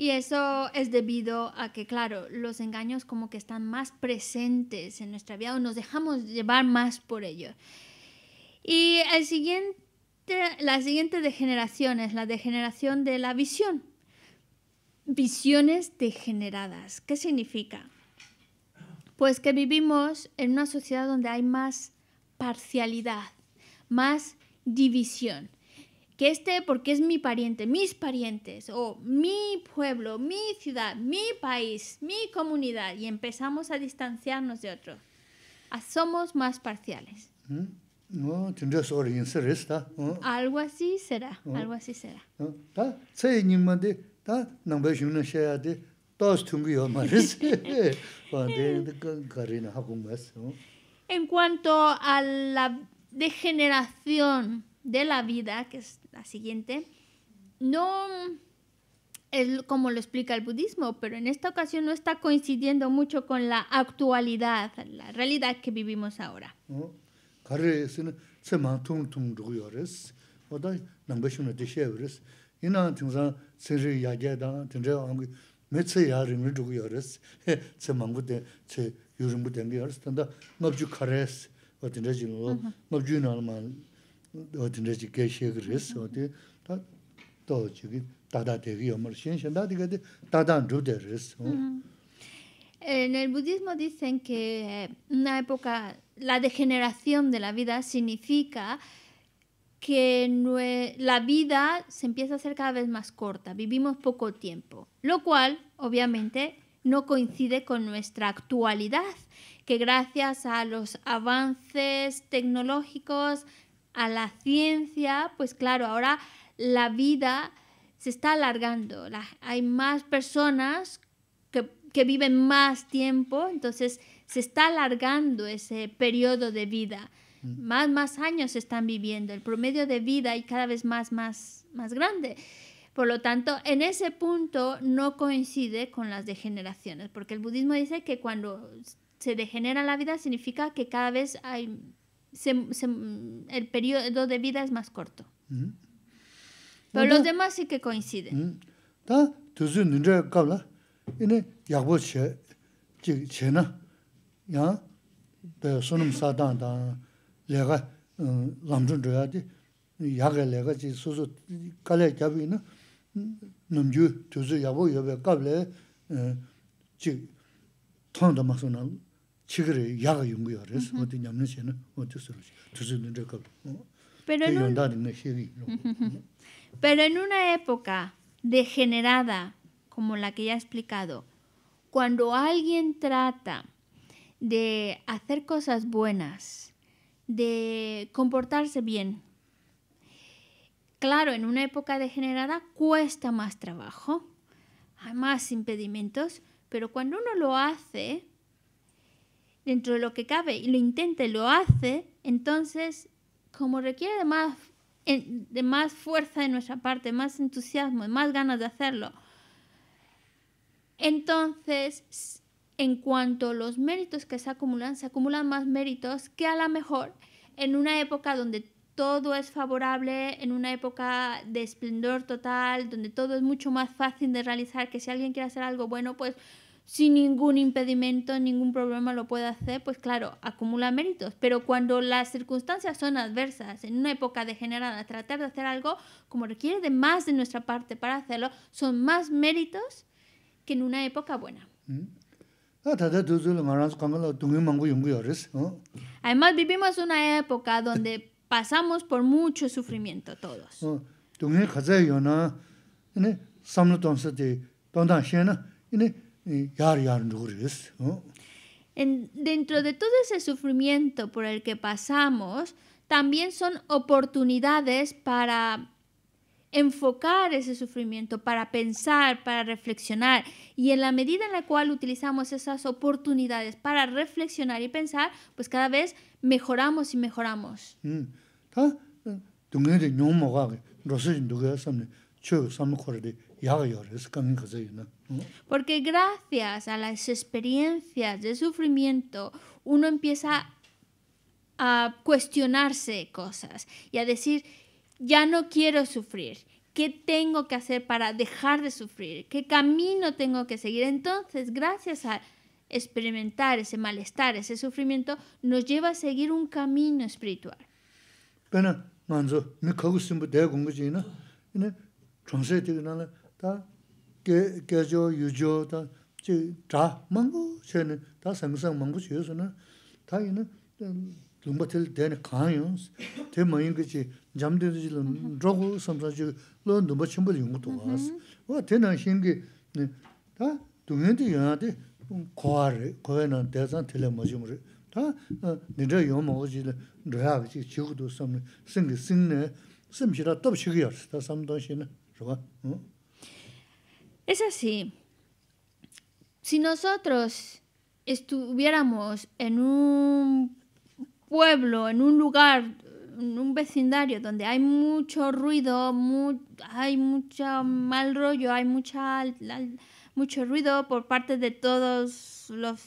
[SPEAKER 1] Y eso es debido a que, claro, los engaños como que están más presentes en nuestra vida o nos dejamos llevar más por ello. Y la siguiente degeneración es la degeneración de la visión. Visiones degeneradas. ¿Qué significa? Pues que vivimos en una sociedad donde hay más parcialidad, más división que este, porque es mi pariente, mis parientes, o mi pueblo, mi ciudad, mi país, mi comunidad, y empezamos a distanciarnos de otros. Ah, somos más parciales.
[SPEAKER 2] ¿Mm?
[SPEAKER 1] Algo así será, algo así será. en cuanto a la degeneración de la vida, que es la siguiente, no es como lo explica el budismo, pero en esta ocasión no está coincidiendo mucho con la actualidad, la realidad que vivimos ahora. En el budismo dicen que eh, una época, la degeneración de la vida significa que la vida se empieza a hacer cada vez más corta, vivimos poco tiempo, lo cual obviamente no coincide con nuestra actualidad, que gracias a los avances tecnológicos a la ciencia, pues claro, ahora la vida se está alargando. hay más personas que, viven más tiempo, entonces se está alargando ese periodo de vida. Mm. Más, más años están viviendo, el promedio de vida y cada vez más, más, más grande. Por lo tanto, en ese punto no coincide con las degeneraciones, porque el budismo dice que cuando se degenera la vida significa que cada vez hay se, se, mm, el periodo de vida es más corto.
[SPEAKER 2] Mm. Pero los
[SPEAKER 1] demás sí que coinciden.
[SPEAKER 2] Mm, ta tuzu nindra kabla, ine yagbo che, che, che na, ya, de sunum sadan dan, lega, lamchun dhruya di, yaga lega chi susu kale kyabi ina, namju tuzu yagbo yobe kabla, eh, chi, tangda maso na, pero
[SPEAKER 1] en una época degenerada, como la que ya he explicado, cuando alguien trata de hacer cosas buenas, de comportarse bien, claro, en una época degenerada cuesta más trabajo, hay más impedimentos, pero cuando uno lo hace, dentro de lo que cabe y lo intente lo hace, entonces, como requiere de más, de más fuerza de nuestra parte, más entusiasmo y más ganas de hacerlo, entonces, en cuanto a los méritos que se acumulan, se acumulan más méritos que a lo mejor en una época donde todo es favorable, en una época de esplendor total, donde todo es mucho más fácil de realizar, que si alguien quiere hacer algo bueno, pues sin ningún impedimento, ningún problema lo puede hacer, pues claro, acumula méritos. Pero cuando las circunstancias son adversas, en una época degenerada, tratar de hacer algo como requiere de más de nuestra parte para hacerlo, son más méritos que en una época buena. Mm. Ah, Además, vivimos una época donde pasamos por mucho sufrimiento
[SPEAKER 2] todos.
[SPEAKER 1] En, dentro de todo ese sufrimiento por el que pasamos, también son oportunidades para enfocar ese sufrimiento, para pensar, para reflexionar. Y en la medida en la cual utilizamos esas oportunidades para reflexionar y pensar, pues cada vez mejoramos y mejoramos.
[SPEAKER 2] Mm. Eh,
[SPEAKER 1] porque gracias a las experiencias de sufrimiento uno empieza a cuestionarse cosas y a decir, ya no quiero sufrir, ¿Qué tengo que hacer para dejar de sufrir? ¿Qué camino tengo que seguir? Entonces, gracias a experimentar ese malestar, ese sufrimiento, nos lleva a seguir un camino espiritual.
[SPEAKER 2] 개개조 유조다 지다 망고 전에 다 생성 망고 주요서는 다이는 룸버틀 된 강용 대 모인 거지 잠들지 로그 섬서지 논도 뭐 침불 용도 와서 와 되는 신기 다 동현도 연하대 고아리 고에는 대산 틀에 머지물 다 니저 요 머지 르하지 지구도 섬 생기 신내 섬시라 더 쉬고 다 삼도 저거 응
[SPEAKER 1] Es así. Si nosotros estuviéramos en un pueblo, en un lugar, en un vecindario donde hay mucho ruido, hay mucho mal rollo, hay mucha, mucho ruido por parte de todos los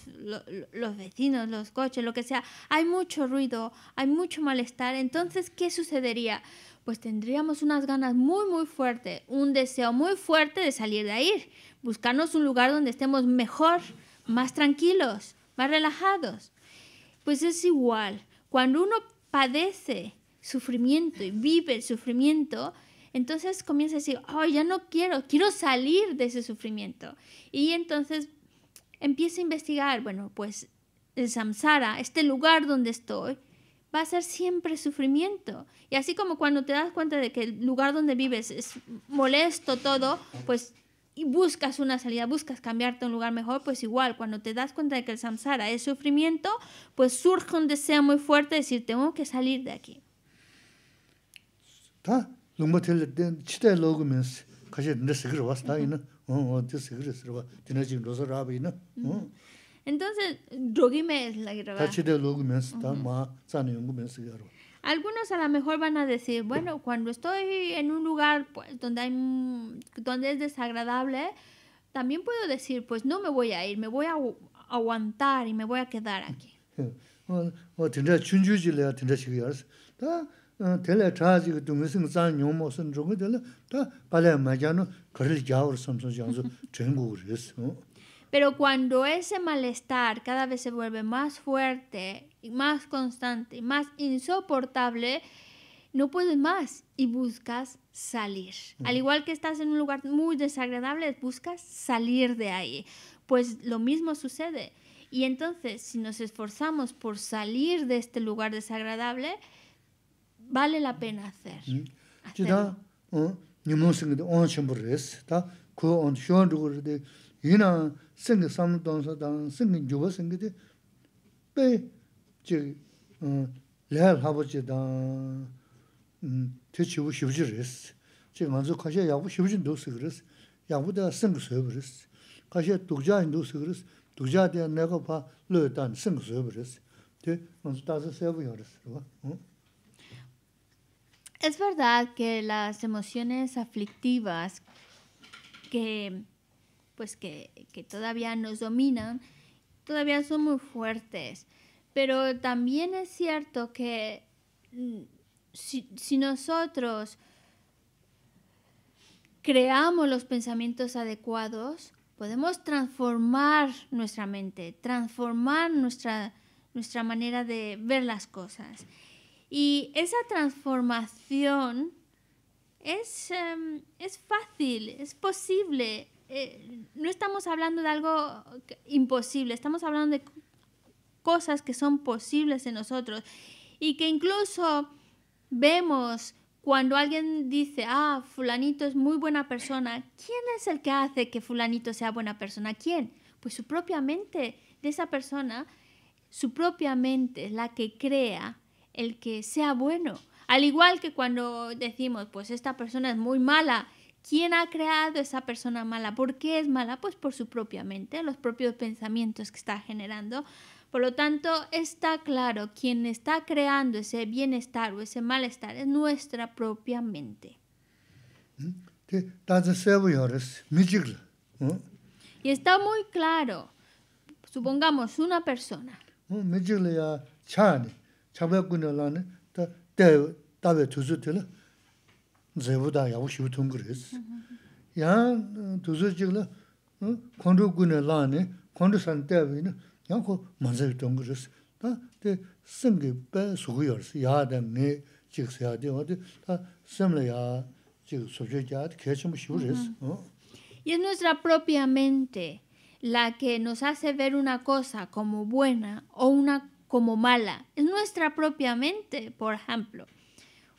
[SPEAKER 1] vecinos, los coches, lo que sea, hay mucho ruido, hay mucho malestar, entonces, ¿qué sucedería? pues tendríamos unas ganas muy, muy fuertes, un deseo muy fuerte de salir de ahí, buscarnos un lugar donde estemos mejor, más tranquilos, más relajados. Pues es igual, cuando uno padece sufrimiento y vive el sufrimiento, entonces comienza a decir, oh, ya no quiero, quiero salir de ese sufrimiento. Y entonces empieza a investigar, bueno, pues el samsara, este lugar donde estoy, va a ser siempre sufrimiento. Y así como cuando te das cuenta de que el lugar donde vives es molesto todo, pues y buscas una salida, buscas cambiarte a un lugar mejor, pues igual, cuando te das cuenta de que el samsara es sufrimiento, pues surge un deseo muy fuerte de decir, tengo que salir de aquí. Entonces, drogi es la guerra. Algunos a lo mejor van a decir, bueno, cuando estoy en un lugar pues, donde, hay, donde es desagradable, también puedo decir, pues no me voy a ir, me voy a aguantar y me voy a quedar aquí. Pero cuando ese malestar cada vez se vuelve más fuerte más constante, más insoportable, no puedes más y buscas salir. Al igual que estás en un lugar muy desagradable, buscas salir de ahí. Pues lo mismo sucede. Y entonces, si nos esforzamos por salir de este lugar desagradable, vale la pena hacer.
[SPEAKER 2] sengi samlu donsa dan, sengi nyuba sengi 레알 pe che laya labo che dan, te chibu shibuji res. Che nganzu kashiya yagbu shibuji ndu sik res, yagbu daya sengi soyab res. Kashiya dukja ndu sik res, dukja daya pa loya dan, sengi soyab Te
[SPEAKER 1] Es verdad que las emociones aflictivas que pues que, todavía nos dominan, todavía son muy fuertes. Pero también es cierto que mm, si, nosotros creamos los pensamientos adecuados, podemos transformar nuestra mente, transformar nuestra, nuestra manera de ver las cosas. Y esa transformación es, em, es fácil, es posible, eh, no estamos hablando de algo imposible, estamos hablando de cosas que son posibles en nosotros y que incluso vemos cuando alguien dice, ah, fulanito es muy buena persona, ¿quién es el que hace que fulanito sea buena persona? ¿Quién? Pues su propia mente de esa persona, su propia mente es la que crea el que sea bueno. Al igual que cuando decimos, pues esta persona es muy mala ¿Quién ha creado esa persona mala? ¿Por qué es mala? Pues por su propia mente, los propios pensamientos que está generando. Por lo tanto, está claro, quien está creando ese bienestar o ese malestar es nuestra propia mente. ¿Mm? Y está muy claro, supongamos una persona.
[SPEAKER 2] ¿Mm? zebuda yawu shivu tunguris. Ya eh, tuzu jigla eh, kondu gune lani, kondu san tebi ni, ya ko manzayi tunguris. Ta te semgi pe sugu yorisi, ya dem ne jigsi ya di, wadi ta semla ya jig subje ya di kechimu shivu eh.
[SPEAKER 1] Y es nuestra propia mente la que nos hace ver una cosa como buena o una como mala. Es nuestra propia mente, por ejemplo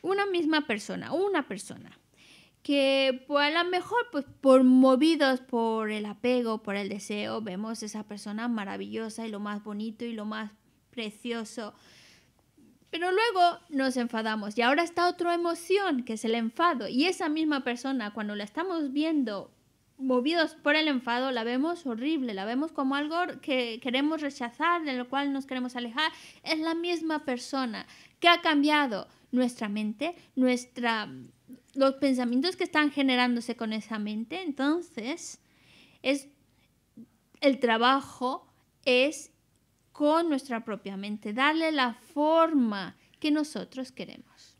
[SPEAKER 1] una misma persona, una persona, que pues, a lo mejor pues, por movidos por el apego, por el deseo, vemos esa persona maravillosa y lo más bonito y lo más precioso. Pero luego nos enfadamos y ahora está otra emoción que es el enfado y esa misma persona cuando la estamos viendo movidos por el enfado, la vemos horrible, la vemos como algo que queremos rechazar, de lo cual nos queremos alejar. Es la misma persona que ha cambiado, nuestra mente, nuestra, los pensamientos que están generándose con esa mente. Entonces, es, el trabajo es con nuestra propia mente, darle la forma que nosotros queremos.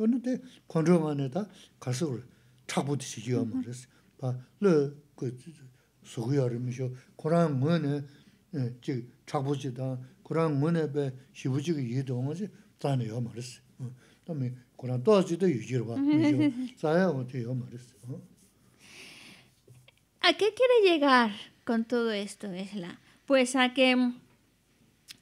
[SPEAKER 2] yon de 안에다 mane da kalsu kore chabu di shi yuwa ma 즉 Pa le suhu yari mi sho, koran mwe ne eh, jik chabu ji dan, koran mwe
[SPEAKER 1] quiere llegar con todo esto, la Pues a que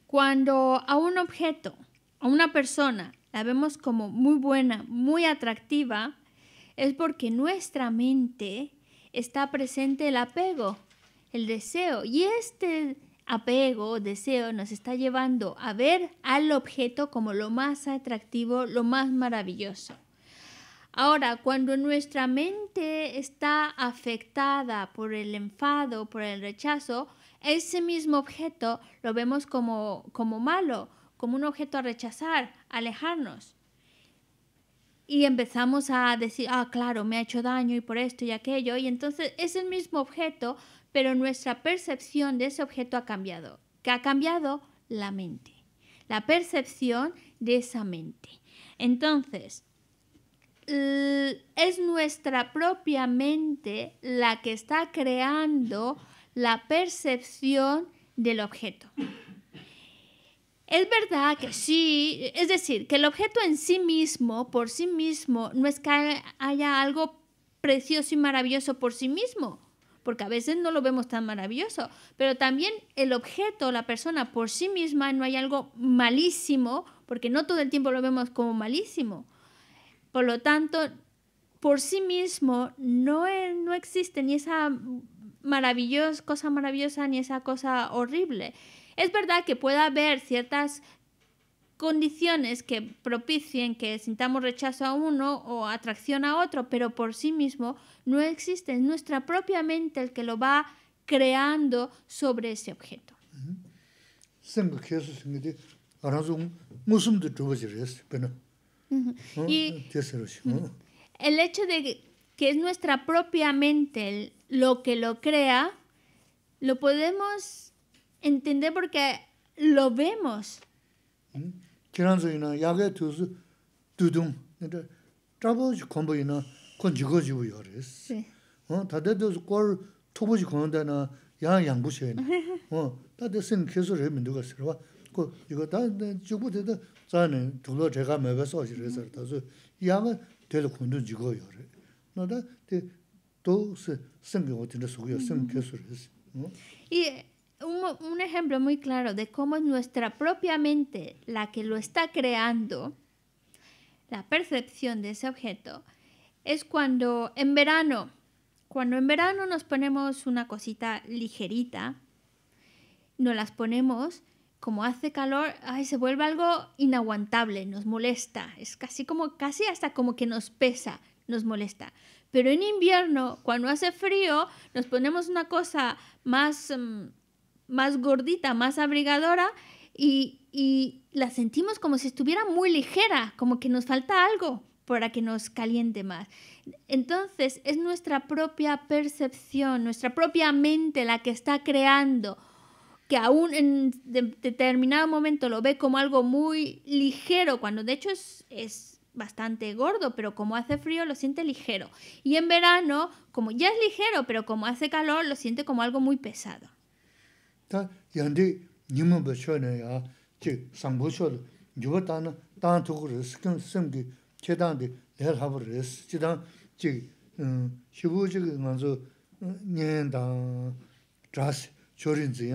[SPEAKER 1] cuando a un objeto, a una persona, la vemos como muy buena, muy atractiva, es porque nuestra mente está presente el apego, el deseo. Y este apego, o deseo, nos está llevando a ver al objeto como lo más atractivo, lo más maravilloso. Ahora, cuando nuestra mente está afectada por el enfado, por el rechazo, ese mismo objeto lo vemos como, como malo, como un objeto a rechazar, alejarnos. Y empezamos a decir, ah, claro, me ha hecho daño y por esto y aquello. Y entonces es el mismo objeto, pero nuestra percepción de ese objeto ha cambiado. Que ha cambiado la mente. La percepción de esa mente. Entonces, es nuestra propia mente la que está creando la percepción del objeto. Es verdad que sí, es decir, que el objeto en sí mismo, por sí mismo, no es que haya algo precioso y maravilloso por sí mismo, porque a veces no lo vemos tan maravilloso, pero también el objeto, la persona por sí misma, no hay algo malísimo, porque no todo el tiempo lo vemos como malísimo. Por lo tanto, por sí mismo no, no existe ni esa maravillosa, cosa maravillosa ni esa cosa horrible. Es verdad que puede haber ciertas condiciones que propicien que sintamos rechazo a uno o atracción a otro, pero por sí mismo no existe, es nuestra propia mente el que lo va creando sobre ese objeto. el hecho de que es nuestra propia mente lo que lo crea, lo podemos entiende porque lo vemos.
[SPEAKER 2] Quiero una yaga tu tu tu. Trabo de combo y no con jugo jugo yo eres. Sí. No, ta de dos cual tu bus con de na ya ya no sé. No, ta de sin que eso es mundo que se va. Co y go ta de jugo de sane tu lo llega me vas a decir eso. Ya me te lo con
[SPEAKER 1] un, ejemplo muy claro de cómo es nuestra propia mente la que lo está creando, la percepción de ese objeto, es cuando en verano, cuando en verano nos ponemos una cosita ligerita, nos las ponemos, como hace calor, ay, se vuelve algo inaguantable, nos molesta, es casi como, casi hasta como que nos pesa, nos molesta. Pero en invierno, cuando hace frío, nos ponemos una cosa más... Mm, más gordita, más abrigadora y, la sentimos como si estuviera muy ligera, como que nos falta algo para que nos caliente más. Entonces es nuestra propia percepción, nuestra propia mente la que está creando, que aún en determinado momento lo ve como algo muy ligero, cuando de hecho es bastante gordo, pero como hace frío lo siente ligero. Y en verano, como ya es ligero, pero como hace calor, lo siente como algo muy pesado.
[SPEAKER 2] 다 yāndī nīmā bā chōnyā yā, chī sāṅbō chōdhā, yuwa tā na tāṅ tōku rā, sikyāṅ sīṅ kī chē tāṅ dī lēr hāpa rā, chī tāṅ chī shibu chī kī ngā zō nyēn tāṅ trās chōrīn zī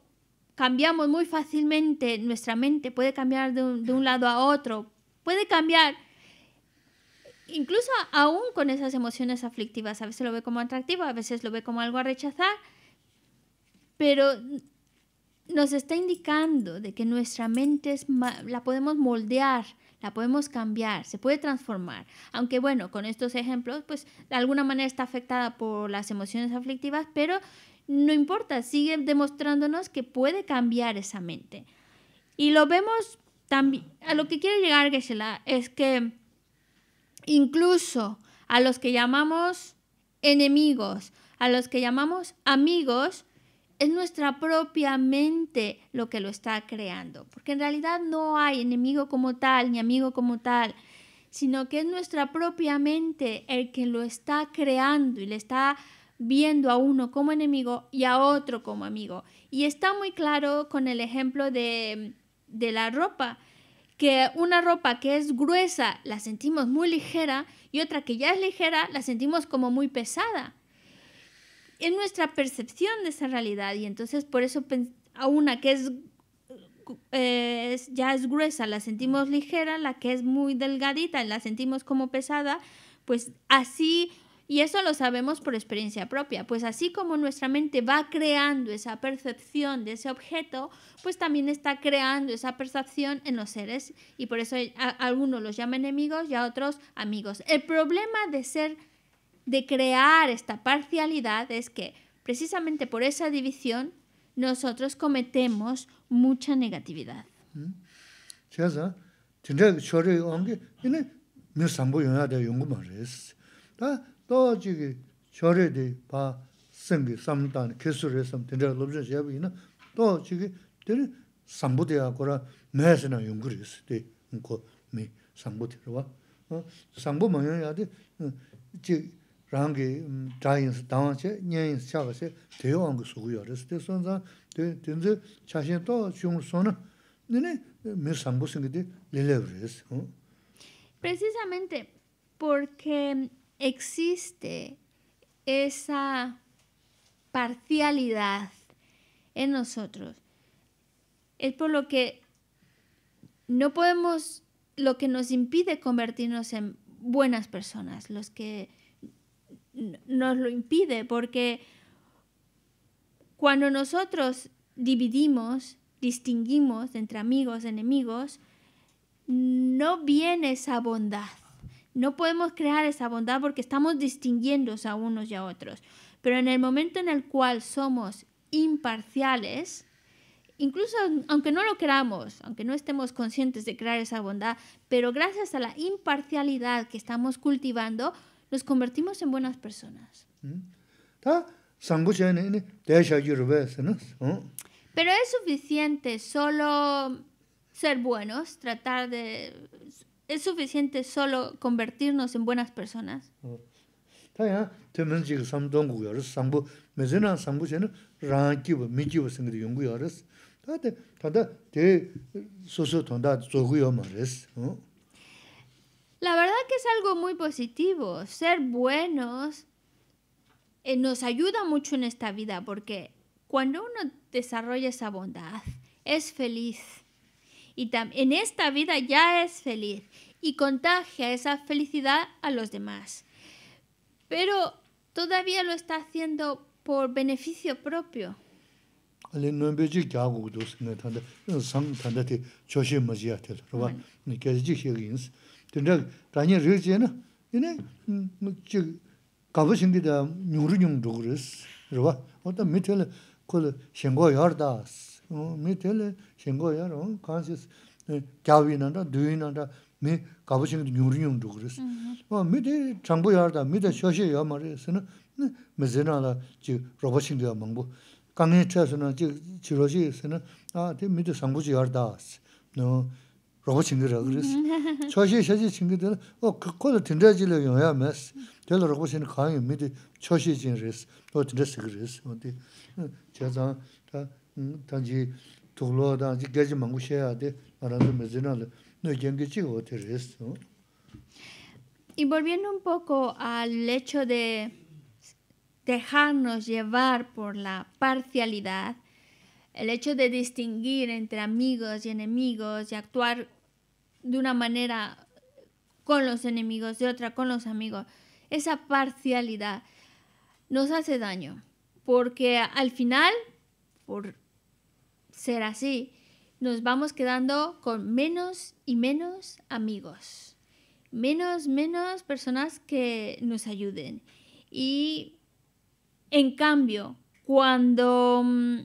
[SPEAKER 1] cambiamos muy fácilmente, nuestra mente puede cambiar de un, lado a otro, puede cambiar incluso aún con esas emociones aflictivas. A veces lo ve como atractivo, a veces lo ve como algo a rechazar, pero nos está indicando de que nuestra mente es la podemos moldear, la podemos cambiar, se puede transformar. Aunque bueno, con estos ejemplos, pues de alguna manera está afectada por las emociones aflictivas, pero no importa, sigue demostrándonos que puede cambiar esa mente. Y lo vemos también, a lo que quiere llegar geshe es que incluso a los que llamamos enemigos, a los que llamamos amigos, es nuestra propia mente lo que lo está creando, porque en realidad no hay enemigo como tal, ni amigo como tal, sino que es nuestra propia mente el que lo está creando y le está viendo a uno como enemigo y a otro como amigo. Y está muy claro con el ejemplo de, la ropa, que una ropa que es gruesa la sentimos muy ligera y otra que ya es ligera la sentimos como muy pesada. Es nuestra percepción de esa realidad y entonces por eso a una que eh, es ya es gruesa, la sentimos ligera, la que es muy delgadita, la sentimos como pesada, pues así y eso lo sabemos por experiencia propia, pues así como nuestra mente va creando esa percepción de ese objeto, pues también está creando esa percepción en los seres. Y por eso algunos los llaman enemigos y a otros amigos. El problema de ser, de crear esta parcialidad es que precisamente por esa división nosotros cometemos mucha negatividad.
[SPEAKER 2] 또 저기 저래디 바 생기 삼단 기술에 섬 된다 럽전 제비나 또 저기 되는 삼부대야 거라 매스나 용그리스 때 그거 미 삼부대로 와 삼부 뭐냐야데 지 랑게 다인스 다와체 녀인 샤가세 대왕 그 소구요 그래서 때 선자 된제 자신 또 중소는 너네 mi sambu singi di lele
[SPEAKER 1] Precisamente, porque existe esa parcialidad en nosotros. Es por lo que no podemos, lo que nos impide convertirnos en buenas personas, los que nos lo impide, porque cuando nosotros dividimos, distinguimos entre amigos, enemigos, no viene esa bondad no podemos crear esa bondad porque estamos distinguiéndose a unos y a otros. Pero en el momento en el cual somos imparciales, incluso aunque no lo queramos, aunque no estemos conscientes de crear esa bondad, pero gracias a la imparcialidad que estamos cultivando, nos convertimos en buenas personas.
[SPEAKER 2] ¿Mm? ¿Mm?
[SPEAKER 1] Pero es suficiente solo ser buenos, tratar de ¿Es suficiente solo convertirnos en buenas personas?
[SPEAKER 2] La verdad que es algo
[SPEAKER 1] muy positivo. Ser buenos eh, nos ayuda mucho en esta vida porque cuando uno desarrolla esa bondad, es feliz y en esta vida ya es feliz y contagia esa felicidad a los demás. Pero todavía lo está haciendo por beneficio propio.
[SPEAKER 2] mi tele shingo ya rong, kansi gyawi nanda, duwi nanda, mi kabu shingdi nyungri nyungdu kuris. Mi de changbu yarda, mi de shoshi ya ma re, sina mi zina la ji roba 어 ya mangbu. Kangi che sina ji chiroshi sina, a de mi de sangbu ji no
[SPEAKER 1] Y volviendo un poco al hecho de dejarnos llevar por la parcialidad, el hecho de distinguir entre amigos y enemigos y actuar de una manera con los enemigos, de otra con los amigos, esa parcialidad nos hace daño, porque al final, por ser así, nos vamos quedando con menos y menos amigos, menos, menos personas que nos ayuden. Y en cambio, cuando mm,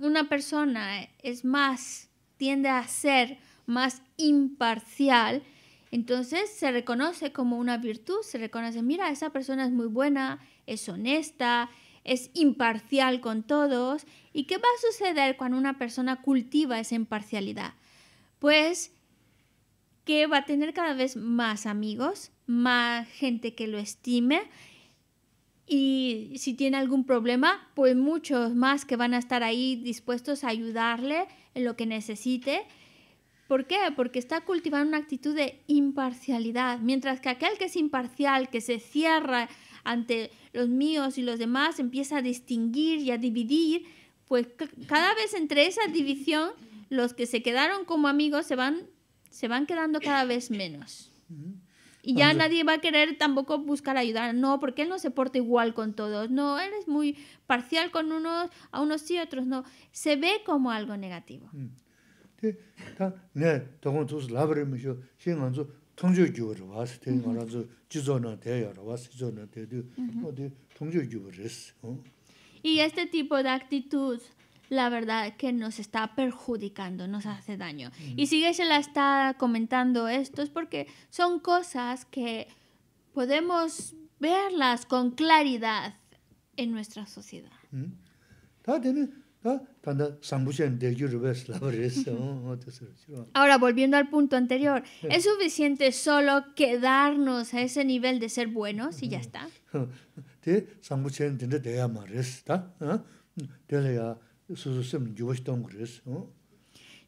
[SPEAKER 1] una persona es más, tiende a ser más imparcial, entonces se reconoce como una virtud, se reconoce, mira, esa persona es muy buena, es honesta, es imparcial con todos. ¿Y qué va a suceder cuando una persona cultiva esa imparcialidad? Pues que va a tener cada vez más amigos, más gente que lo estime y si tiene algún problema, pues muchos más que van a estar ahí dispuestos a ayudarle en lo que necesite. ¿Por qué? Porque está cultivando una actitud de imparcialidad, mientras que aquel que es imparcial, que se cierra ante los míos y los demás, empieza a distinguir y a dividir, pues cada vez entre esa división los que se quedaron como amigos se van, se van quedando cada vez menos. Y ya nadie va a querer tampoco buscar ayudar. No, porque él no se porta igual con todos. No, él es muy parcial con unos, a unos y otros no. Se ve como algo negativo. Y este tipo de actitud la verdad que nos está perjudicando, nos hace daño. Y sigue, se la está comentando esto es porque son cosas que podemos verlas con claridad en nuestra sociedad. ¿Ah? Ahora, volviendo al punto anterior, ¿es suficiente solo quedarnos a ese nivel de ser buenos y ya está?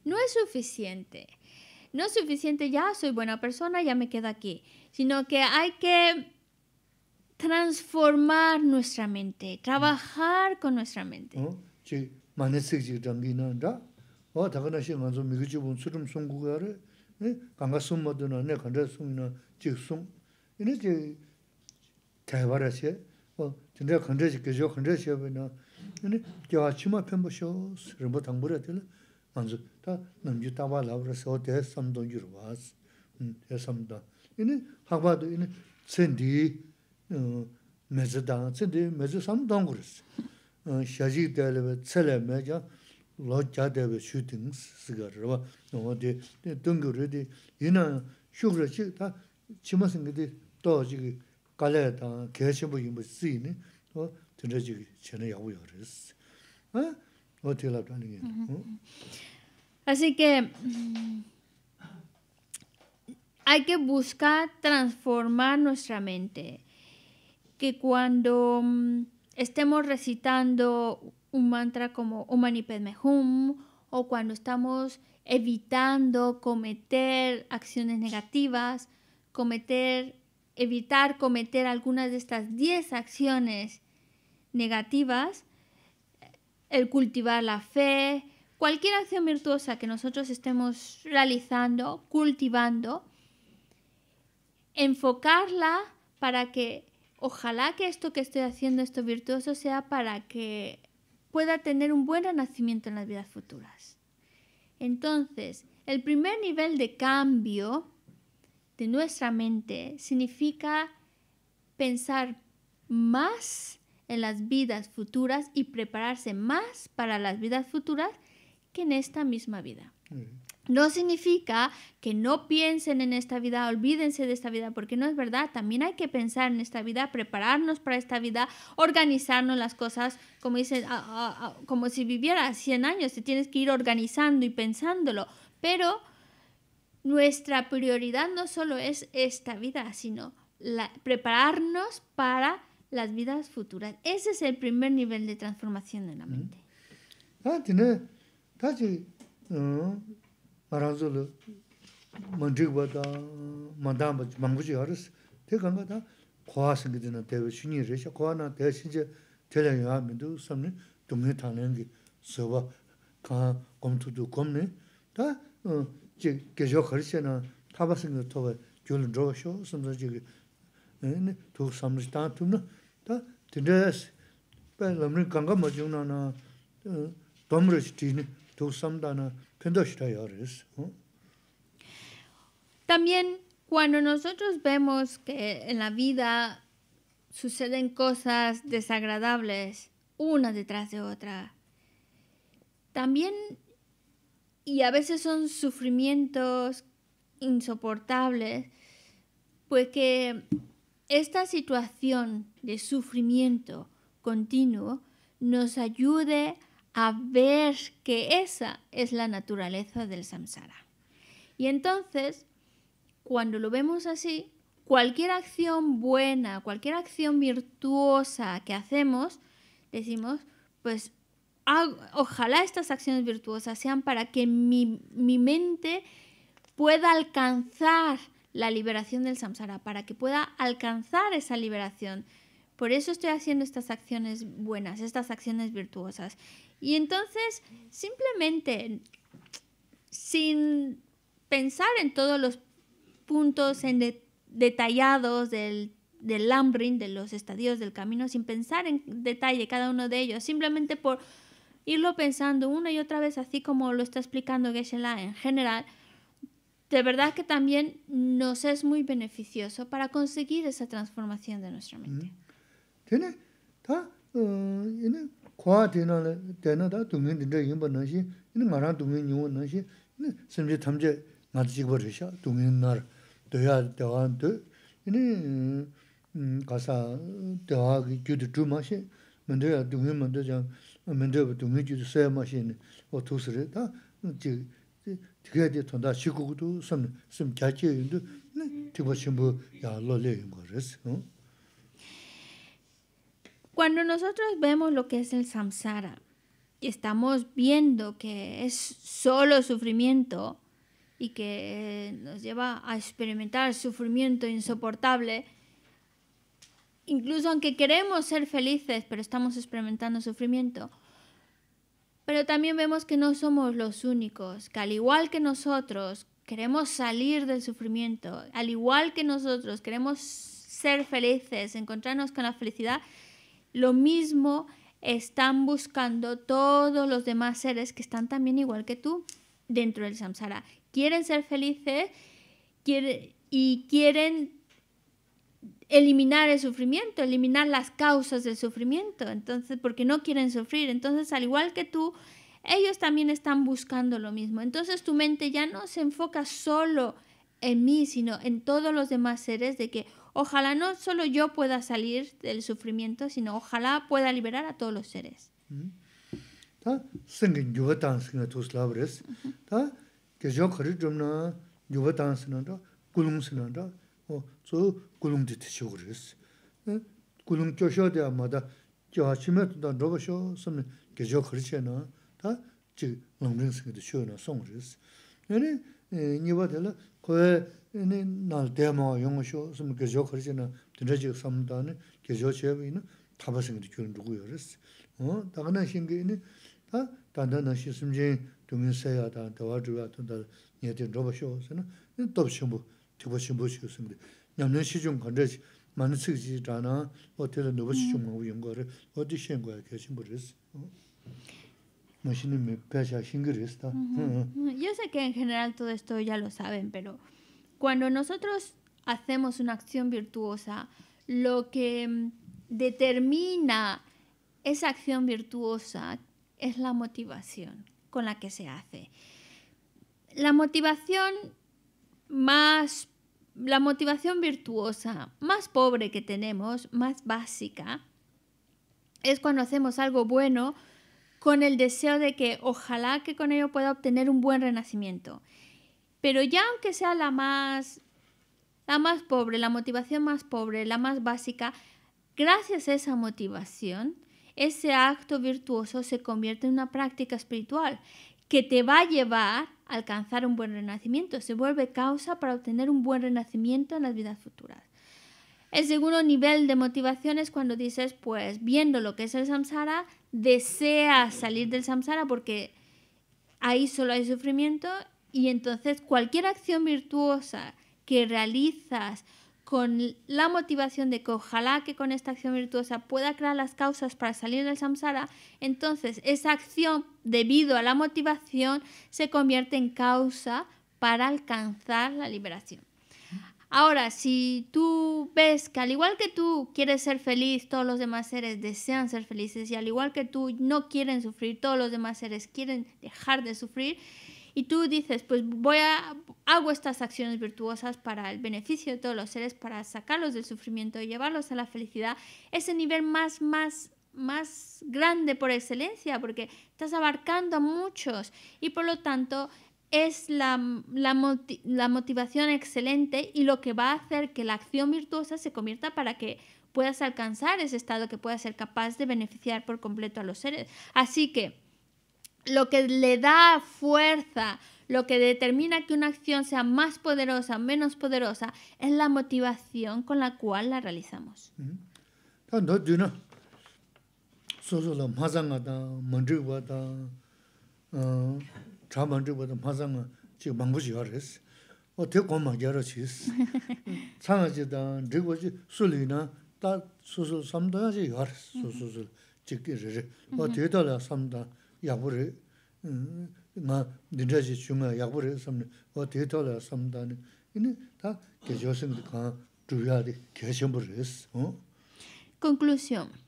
[SPEAKER 1] No es suficiente. No es suficiente ya, soy buena persona, ya me quedo aquí, sino que hay que transformar nuestra mente, trabajar con nuestra
[SPEAKER 2] mente. Sí, mani tsik chik 어 nang dha, o dhaka na shi nga zo migi chibun tsurum sung gu 어 ganga sung ma dhuna, ne kanda sung ina chik sung, ina chi taiwa ra xe, o tinda kanda chik gajo kanda xe bai na, ina gyawa chi ma penpa xe, rinpo thangbu ra tila, de dhalewe tsele me jang lo jadewe shuting sikar rwa. Nwa di dungu ri di ina shukra chik ta chima singi di to jiki kale ta kheshebo yinbo si ni to tinda jiki chena yawu yaw res.
[SPEAKER 1] Nwa
[SPEAKER 2] di la dhani
[SPEAKER 1] Así que mm, hay que buscar transformar nuestra mente. Que cuando... Mm, estemos recitando un mantra como Om Mani Padme Hum o cuando estamos evitando cometer acciones negativas, cometer evitar cometer algunas de estas 10 acciones negativas, el cultivar la fe, cualquier acción virtuosa que nosotros estemos realizando, cultivando, enfocarla para que ojalá que esto que estoy haciendo, esto virtuoso, sea para que pueda tener un buen renacimiento en las vidas futuras. Entonces, el primer nivel de cambio de nuestra mente significa pensar más en las vidas futuras y prepararse más para las vidas futuras que en esta misma vida. No significa que no piensen en esta vida, olvídense de esta vida, porque no es verdad. También hay que pensar en esta vida, prepararnos para esta vida, organizarnos las cosas, como como si viviera 100 años, te tienes que ir organizando y pensándolo. Pero nuestra prioridad no solo es esta vida, sino prepararnos para las vidas futuras. Ese es el primer nivel de transformación de
[SPEAKER 2] la mm. mente. Ah, maranzulu mantrikwa ta mandaamba jimanguji haris te kanga ta khuwaa singi dina te wachini rishya khuwaa naa te wachini jaa telayi yaa midu samni dungi taanayangi ziwaa kaa kumtu tu kumni taa 다 gejo kharisyaa 강가 taba singi yaa
[SPEAKER 1] También cuando nosotros vemos que en la vida suceden cosas desagradables una detrás de otra, también, y a veces son sufrimientos insoportables, pues que esta situación de sufrimiento continuo nos ayude a a ver que esa es la naturaleza del samsara. Y entonces, cuando lo vemos así, cualquier acción buena, cualquier acción virtuosa que hacemos, decimos, pues ojalá estas acciones virtuosas sean para que mi, mi mente pueda alcanzar la liberación del samsara, para que pueda alcanzar esa liberación. Por eso estoy haciendo estas acciones buenas, estas acciones virtuosas. Y entonces, simplemente, sin pensar en todos los puntos detallados del, del Lambrin, de los estadios del camino, sin pensar en detalle cada uno de ellos, simplemente por irlo pensando una y otra vez, así como lo está explicando Geshe-la en general, de verdad que también nos es muy beneficioso para conseguir esa transformación de nuestra
[SPEAKER 2] mente. Mm. ¿Tiene? Eh, ¿Tiene? D 몇 ratena de dunging te んだka gira impa 탐제 anda thisливо yoto veda. hirnh thickulu suggesta gi ndyn karulaa tuminga3 yiwani yuwaa nazi 먼저 dhava edits drink saryasha trucks are dungingi enna나드 degara dowag entra Ó kasanow declined to dungin dungin
[SPEAKER 1] Cuando nosotros vemos lo que es el samsara y estamos viendo que es solo sufrimiento y que eh, nos lleva a experimentar sufrimiento insoportable, incluso aunque queremos ser felices, pero estamos experimentando sufrimiento, pero también vemos que no somos los únicos, que al igual que nosotros queremos salir del sufrimiento, al igual que nosotros queremos ser felices, encontrarnos con la felicidad, lo mismo están buscando todos los demás seres que están también igual que tú dentro del samsara. Quieren ser felices y quieren eliminar el sufrimiento, eliminar las causas del sufrimiento, entonces porque no quieren sufrir. Entonces, al igual que tú, ellos también están buscando lo mismo. Entonces, tu mente ya no se enfoca solo en mí, sino en todos los demás seres de que Ojalá no solo yo pueda salir del sufrimiento, sino ojalá pueda liberar a todos los seres. Mm-hmm.
[SPEAKER 2] Ta singe yuwa tan singe tus labres. Mm-hmm. Ta ke jo khari jomna yuwa tan singe da kulung singe da o zo kulung dit shugris. Kulung kyo sho de ma da kyo hachime da roba sho sum ke jo khari che na ta ji longring singe de sho na songris. Eh, yani niwa de la kuwe ini nal dēmaa yōngu shō, sumi gezhō kharishī na dindrajī kā samdaa ni gezhō chēba ini taba sīngi kio rindu guyo rīs. Daga nā shīngi ini, tā tānda nā shī sumi jīng dōngi sēyā tā, dāwā dhruvā tā, dā nye tīng dhōba shō sī na, Yo
[SPEAKER 1] sé que en general todo esto ya lo saben, pero cuando nosotros hacemos una acción virtuosa, lo que mm, determina esa acción virtuosa es la motivación con la que se hace. La motivación más la motivación virtuosa más pobre que tenemos, más básica, es cuando hacemos algo bueno con el deseo de que ojalá que con ello pueda obtener un buen renacimiento. Pero ya aunque sea la más, la más pobre, la motivación más pobre, la más básica, gracias a esa motivación, ese acto virtuoso se convierte en una práctica espiritual que te va a llevar a alcanzar un buen renacimiento, se vuelve causa para obtener un buen renacimiento en las vidas futuras. El segundo nivel de motivación es cuando dices, pues viendo lo que es el samsara, desea salir del samsara porque ahí solo hay sufrimiento y entonces cualquier acción virtuosa que realizas con la motivación de que ojalá que con esta acción virtuosa pueda crear las causas para salir del samsara, entonces esa acción debido a la motivación se convierte en causa para alcanzar la liberación. Ahora, si tú ves que al igual que tú quieres ser feliz, todos los demás seres desean ser felices y al igual que tú no quieren sufrir, todos los demás seres quieren dejar de sufrir y tú dices, pues voy a hago estas acciones virtuosas para el beneficio de todos los seres, para sacarlos del sufrimiento y llevarlos a la felicidad, ese nivel más más más grande por excelencia, porque estás abarcando a muchos y por lo tanto es la, la, la, motivación excelente y lo que va a hacer que la acción virtuosa se convierta para que puedas alcanzar ese estado que pueda ser capaz de beneficiar por completo a los seres. Así que lo que le da fuerza, lo que determina que una acción sea más poderosa, menos poderosa, es la motivación con la cual la realizamos.
[SPEAKER 2] Ṭhāmañ Ṭhīpāṭ-dā māsāṁ āya chī māṅ gpuch yā rē sī, ā dikho ma ā ki ā rē chī sī. Ṭhāmañ Ṭhīpāṭ-dā Ṭhīpāṭ-dā sūli na tā sūsū sāṁ tā yā chī yā rē sī, sūsū sāṁ
[SPEAKER 1] chī ki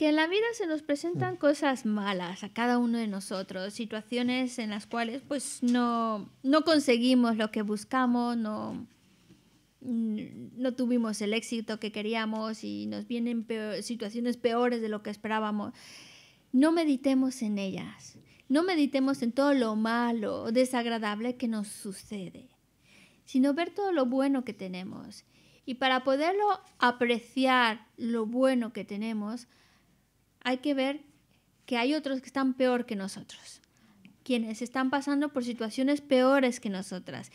[SPEAKER 1] que en la vida se nos presentan mm. cosas malas a cada uno de nosotros, situaciones en las cuales pues no, conseguimos lo que buscamos, no, no tuvimos el éxito que queríamos y nos vienen situaciones peores de lo que esperábamos. No meditemos en ellas, no meditemos en todo lo malo o desagradable que nos sucede, sino ver todo lo bueno que tenemos. Y para poderlo apreciar lo bueno que tenemos, hay que ver que hay otros que están peor que nosotros, quienes están pasando por situaciones peores que nosotras.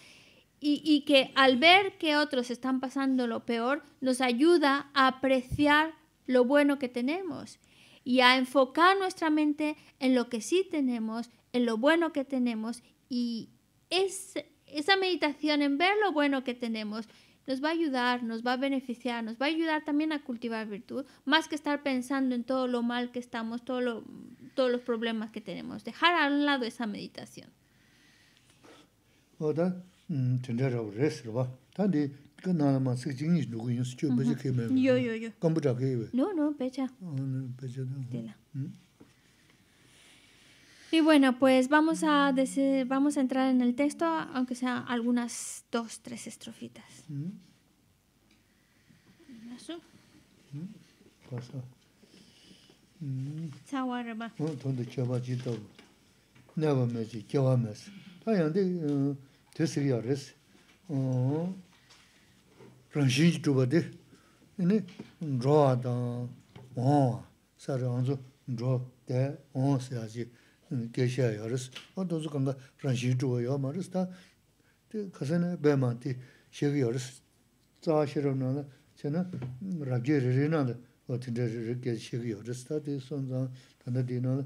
[SPEAKER 1] Y, y, que al ver que otros están pasando lo peor, nos ayuda a apreciar lo bueno que tenemos y a enfocar nuestra mente en lo que sí tenemos, en lo bueno que tenemos y es, esa meditación en ver lo bueno que tenemos nos va a ayudar, nos va a beneficiar, nos va a ayudar también a cultivar virtud, más que estar pensando en todo lo mal que estamos, todo todos los problemas que tenemos. Dejar a un lado esa meditación.
[SPEAKER 2] Mm, no, no, pecha. Oh,
[SPEAKER 1] y bueno, pues vamos a, vamos a entrar en el texto, aunque sea algunas dos, tres estrofitas.
[SPEAKER 2] Mm. geishaya yaris, o dozu kanga 그 zhuwa 배만티 maris, ta kasana bayma di shegi yaris, tsaa shirab 다 chana ragi riri nana, o tinda riri geishi shegi yaris, ta di son zang, tanda di nana,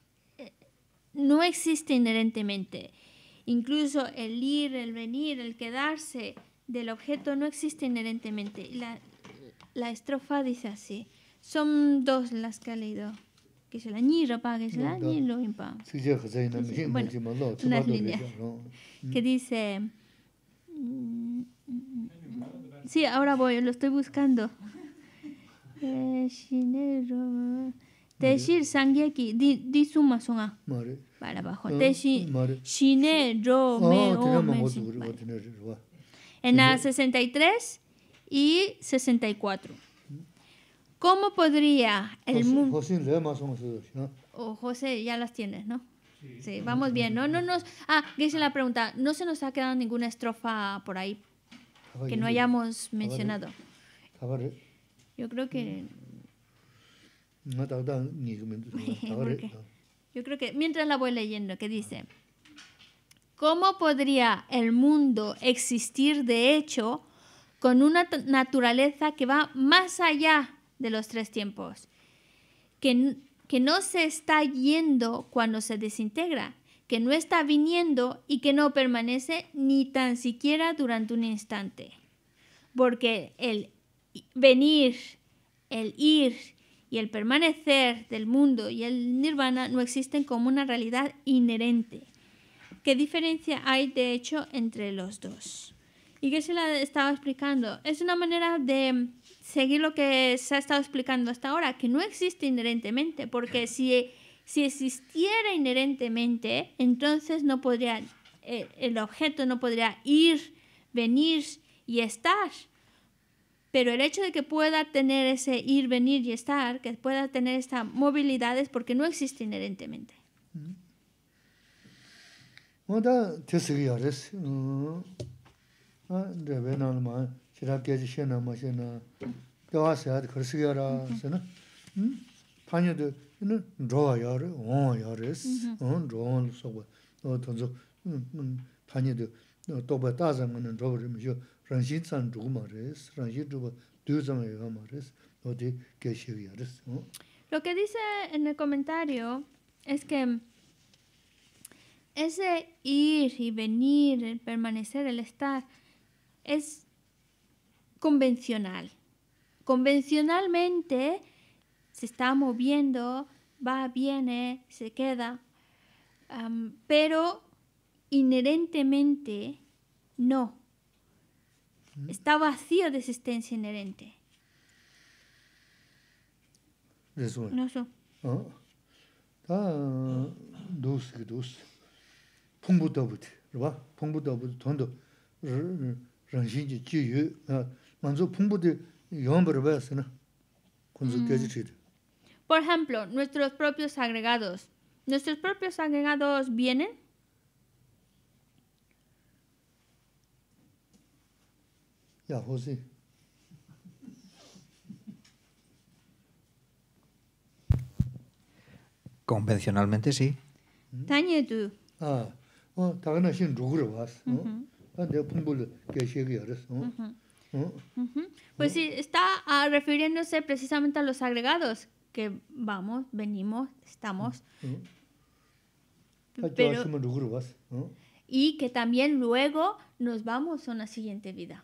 [SPEAKER 1] no existe inherentemente. Incluso el ir, el venir, el quedarse del objeto no existe inherentemente. La, la estrofa dice así. Son dos las que ha leído. Que es la ni ropa, que es la ni lo
[SPEAKER 2] Bueno, unas línea. Que
[SPEAKER 1] mm. dice... sí, ahora voy, lo estoy buscando. Eh, Teji, sangiaki di, di suma Para abajo. Teji, shine En la 63 y 64. Mm. ¿Cómo podría el mundo... O José, ya las tienes, ¿no? Sí, vamos bien. No, no nos... Ah, dice la ah. pregunta. No se nos ha quedado ninguna estrofa por ahí
[SPEAKER 2] que no hayamos mencionado.
[SPEAKER 1] Yo creo que mm. Yo creo que mientras la voy leyendo, que dice, ¿cómo podría el mundo existir de hecho con una naturaleza que va más allá de los tres tiempos? Que, que no se está yendo cuando se desintegra, que no está viniendo y que no permanece ni tan siquiera durante un instante. Porque el venir, el ir, y el permanecer del mundo y el nirvana no existen como una realidad inherente. ¿Qué diferencia hay de hecho entre los dos? ¿Y qué se la estaba explicando? Es una manera de seguir lo que se ha estado explicando hasta ahora, que no existe inherentemente, porque si, si existiera inherentemente, entonces no podría, eh, el objeto no podría ir, venir y estar. Pero el hecho de que pueda tener ese ir, venir y estar, que pueda tener esta movilidad es porque no existe inherentemente. Mm. Lo que dice en el comentario es que ese ir y venir, el permanecer, el estar, es convencional. Convencionalmente se está moviendo, va, viene, se queda, pero inherentemente no Está vacío de existencia inherente.
[SPEAKER 2] Mm.
[SPEAKER 1] Por ejemplo, nuestros propios agregados. ¿Nuestros propios agregados vienen?
[SPEAKER 4] Convencionalmente sí.
[SPEAKER 2] ¿Mm?
[SPEAKER 1] Pues sí, está ah, refiriéndose precisamente a los agregados, que vamos, venimos, estamos. y que también luego nos vamos a una siguiente vida.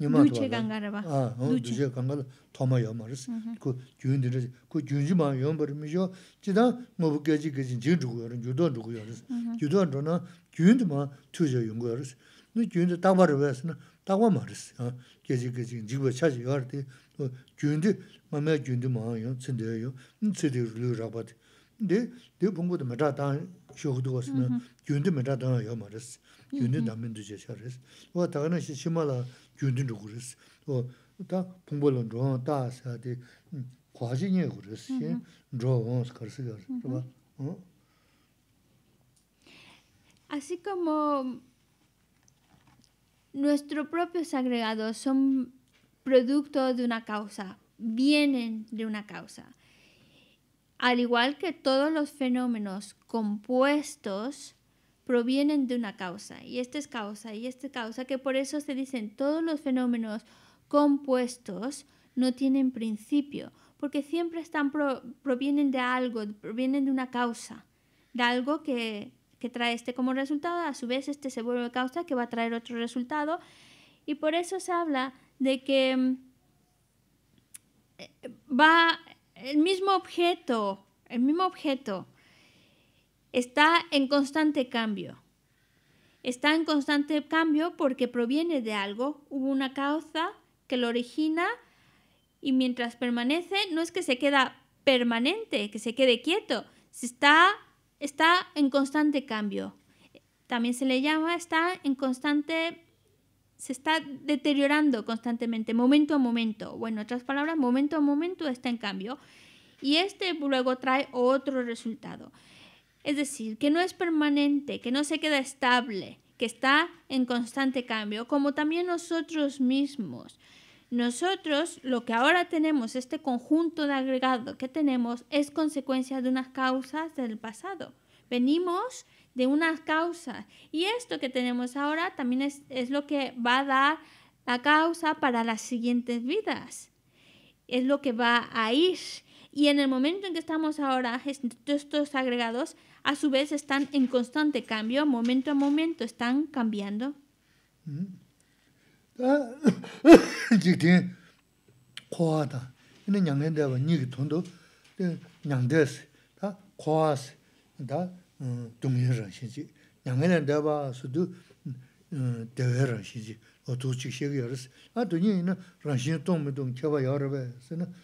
[SPEAKER 2] Du che ganga ra ba. Du che ganga raba. Du che ganga raba. Toma ya ma riz. Ko gyundi riz. Ko gyundi ma yon parimi yo. Chidang ngu bu geci geci jindru gu ya riz. Gyudonru gu ya riz. Gyudonru na. Gyundi ma tuja yon gu ya riz.
[SPEAKER 1] Así como nuestros propios agregados son producto de una causa, vienen de una causa. Al igual que todos los fenómenos compuestos, provienen de una causa, y esta es causa, y esta es causa, que por eso se dicen todos los fenómenos compuestos no tienen principio, porque siempre están provienen de algo, provienen de una causa, de algo que, que trae este como resultado, a su vez este se vuelve causa que va a traer otro resultado, y por eso se habla de que eh, va el mismo objeto, el mismo objeto está en constante cambio. Está en constante cambio porque proviene de algo, hubo una causa que lo origina y mientras permanece no es que se queda permanente, que se quede quieto, está, está en constante cambio. También se le llama está en constante se está deteriorando constantemente, momento a momento. Bueno, en otras palabras, momento a momento está en cambio. Y este luego trae otro resultado. Es decir, que no es permanente, que no se queda estable, que está en constante cambio, como también nosotros mismos. Nosotros lo que ahora tenemos, este conjunto de agregado que tenemos, es consecuencia de unas causas del pasado. Venimos de unas causas y esto que tenemos ahora también es, es lo que va a dar la causa para las siguientes vidas. Es lo que va a ir y en el momento en que estamos ahora, estos agregados a su vez están en constante cambio, momento a momento están cambiando. Mm.
[SPEAKER 2] Ah,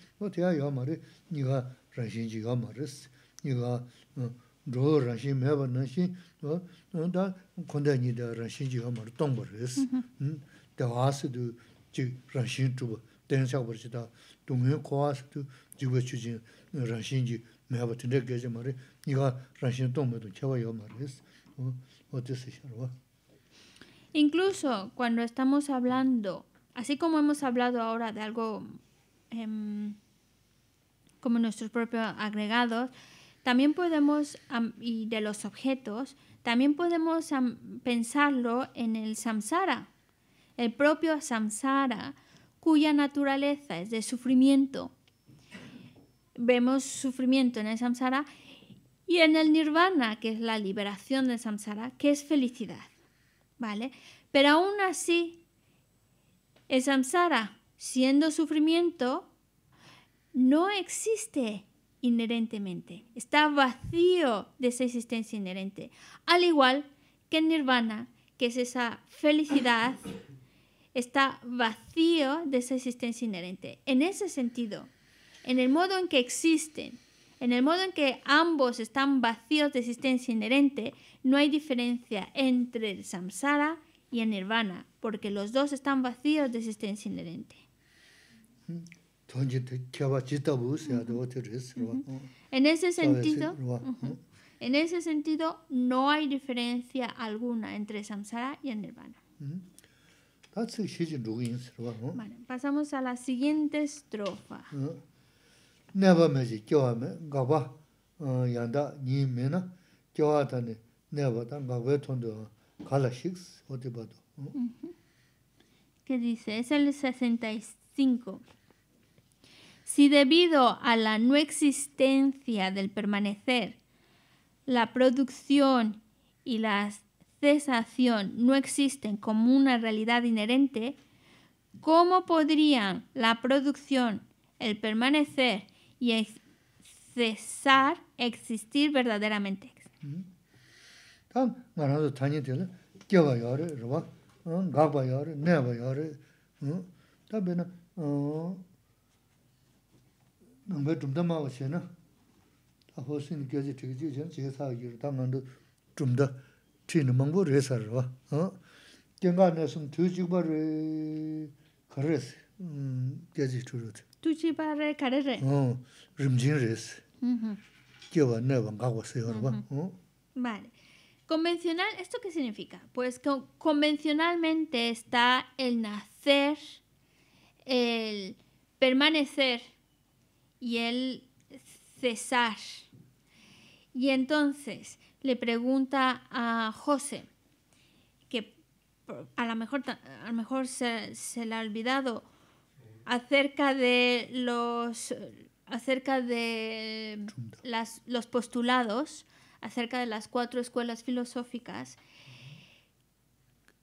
[SPEAKER 2] o te ya ma re ni ga ra shin ji ga ma re ni ga ro ra shin me ba na shin no da kon da ni ga ma re tong ba re de wa se du ji ra shin tu ba den sha ba ji da dong he ko wa se du ji ba chu ji ra shin ji me ba ten de ma re ni ga ra shin tong ba du che wa yo ma re o te se sha ro
[SPEAKER 1] Incluso cuando estamos hablando, así como hemos hablado ahora de algo eh, como nuestros propios agregados, también podemos, y de los objetos, también podemos pensarlo en el samsara, el propio samsara, cuya naturaleza es de sufrimiento. Vemos sufrimiento en el samsara y en el nirvana, que es la liberación del samsara, que es felicidad. ¿Vale? Pero aún así, el samsara, siendo sufrimiento, no existe inherentemente, está vacío de esa existencia inherente, al igual que nirvana, que es esa felicidad, está vacío de esa existencia inherente. En ese sentido, en el modo en que existen, en el modo en que ambos están vacíos de existencia inherente, no hay diferencia entre el samsara y el nirvana, porque los dos están vacíos de existencia inherente. Mm. En ese sentido, en ese sentido no hay diferencia alguna entre samsara y nirvana. pasamos a la siguiente estrofa.
[SPEAKER 2] Neva gaba yanda
[SPEAKER 1] ¿Qué dice? Es el 65. Si debido a la no existencia del permanecer, la producción y la cesación no existen como una realidad inherente, ¿cómo podrían la producción, el permanecer y el cesar existir verdaderamente?
[SPEAKER 2] nāngbā dhūmdā māwa xē na, tā hō sīn kia jī tīk jī xē na, jī kā sā yī rā, tā ngā ndu dhūmdā tī nā māngbō rē sā rā wā. Kia ngā nā sīm tū jī bā rē kā rē sī, kia jī tū rō tī.
[SPEAKER 1] Tū jī bā rē kā rē rē?
[SPEAKER 2] Rīm jīn rē sī, kia wā nā wā ngā wā sī rā wā.
[SPEAKER 1] Vale. Convencional, ¿esto qué significa? Pues que convencionalmente está el nacer, el permanecer, y el César. Y entonces le pregunta a José, que a lo mejor, a lo mejor se, le ha olvidado, acerca de los acerca de los postulados, acerca de las cuatro escuelas filosóficas,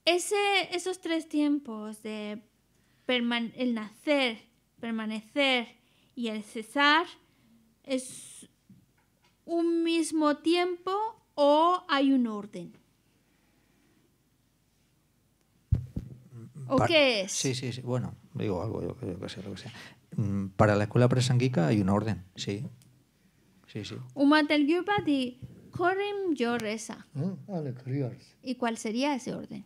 [SPEAKER 1] ese, esos tres tiempos de el nacer, permanecer y el cesar es un mismo tiempo o hay un orden.
[SPEAKER 4] ¿O qué es? Sí, sí, sí. Bueno, digo algo, yo, yo que sé, lo que sea. Mm, para la escuela presanguica hay un orden, sí. Sí, sí.
[SPEAKER 1] Mm, ¿Y cuál sería ese orden?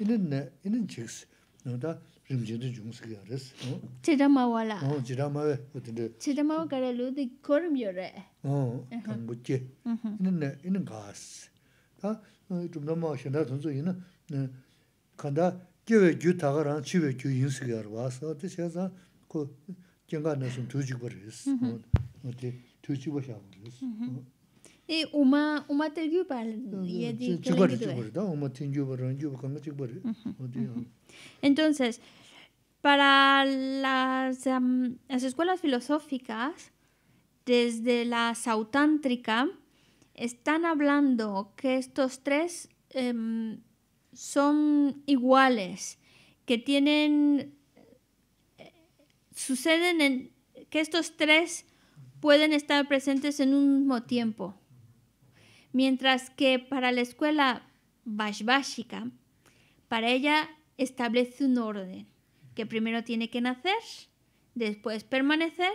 [SPEAKER 2] 이는 즉스 너다 rīmjīndi jūngsikī yārīs.
[SPEAKER 1] Chidamā 어
[SPEAKER 2] Chidamā wā, wā tīndi.
[SPEAKER 1] Chidamā wā kārā lūdī kōrīm yorē.
[SPEAKER 2] Kāngu jī. Yīni nā, yīni ngās. Tā, rīmdā mā xīndā tūnsu yīni, kāndā kī wē gyū tāgā rāng,
[SPEAKER 1] entonces para las escuelas filosóficas desde la sautántrica están hablando que estos tres em, son iguales que tienen eh, suceden en que estos tres pueden estar presentes en un mismo tiempo mientras que para la escuela Vashvashika, para ella establece un orden, que primero tiene que nacer, después permanecer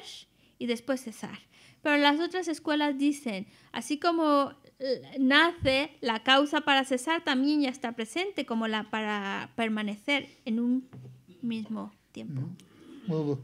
[SPEAKER 1] y después cesar. Pero las otras escuelas dicen, así como eh, nace, la causa para cesar también ya está presente como la para permanecer en un mismo
[SPEAKER 2] tiempo. Mm-hmm.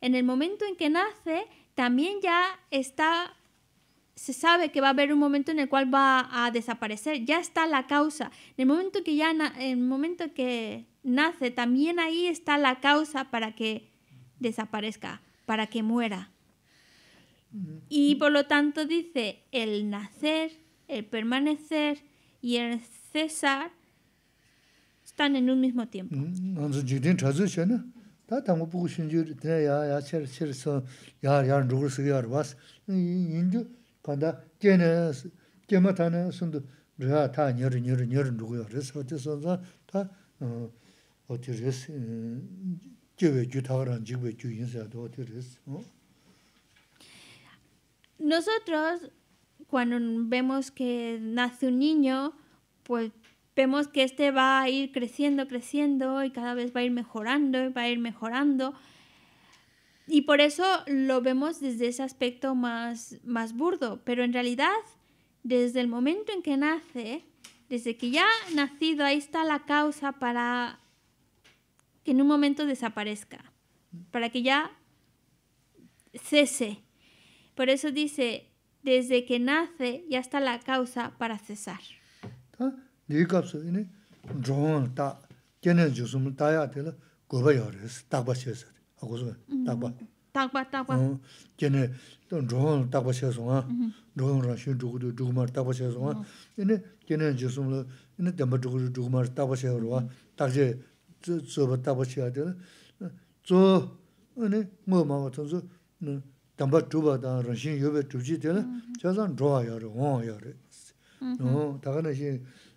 [SPEAKER 1] en el momento en que nace, también ya está se sabe que va a haber un momento en el cual va a desaparecer, ya está la causa. En el momento que ya en el momento que nace, también ahí está la causa para que desaparezca, para que muera. Mm. Y por lo tanto dice el nacer, el permanecer y el cesar están en un mismo tiempo.
[SPEAKER 2] Mm, nosotros,
[SPEAKER 1] cuando vemos que nace un niño, pues vemos que este va a ir creciendo, creciendo y cada vez va a ir mejorando va a ir mejorando. Y por eso lo vemos desde ese aspecto más, más burdo, pero en realidad desde el momento en que nace, desde que ya ha nacido, ahí está la causa para que en un momento desaparezca, para que ya cese. Por eso dice, desde que nace ya está la causa para cesar.
[SPEAKER 2] nīgāpsu inī dhōngāng tā, kēnyān jūsum tā yā tēla gōba yā rēs, tāqba xē sā rē, ā gōsum, tāqba. Tāqba, tāqba. Kēnyān dhōngāng tāqba xē sōngā, dhōngāng rāng xīn dhūgu dhū dhūgu mār tāqba xē sōngā, inī kēnyān jūsum lō inī dhāmba dhūgu dhū dhūgu mār tāqba xē rōwa, tāq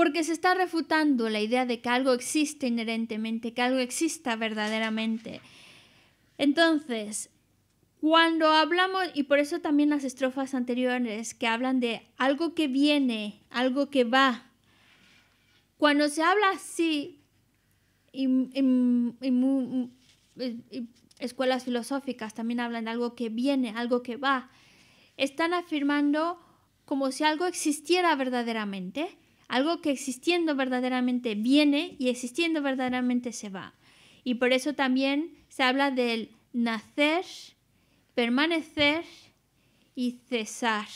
[SPEAKER 1] porque se está refutando la idea de que algo existe inherentemente, que algo exista verdaderamente. Entonces, cuando hablamos, y por eso también las estrofas anteriores que hablan de algo que viene, algo que va, cuando se habla así, y escuelas filosóficas también hablan de algo que viene, algo que va, están afirmando como si algo existiera verdaderamente algo que existiendo verdaderamente viene y existiendo verdaderamente se va. Y por eso también se habla del nacer, permanecer y cesar,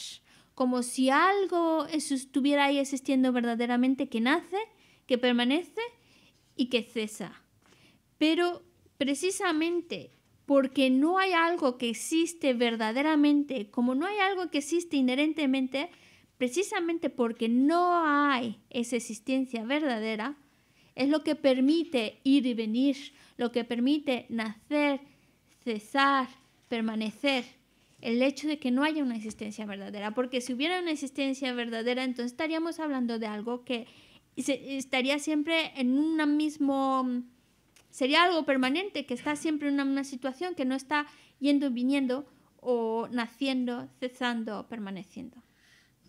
[SPEAKER 1] como si algo estuviera ahí existiendo verdaderamente que nace, que permanece y que cesa. Pero precisamente porque no hay algo que existe verdaderamente, como no hay algo que existe inherentemente, precisamente porque no hay esa existencia verdadera, es lo que permite ir y venir, lo que permite nacer, cesar, permanecer, el hecho de que no haya una existencia verdadera, porque si hubiera una existencia verdadera, entonces estaríamos hablando de algo que estaría siempre en una mismo sería algo permanente que está siempre en una, situación que no está yendo y viniendo o naciendo cesando permaneciendo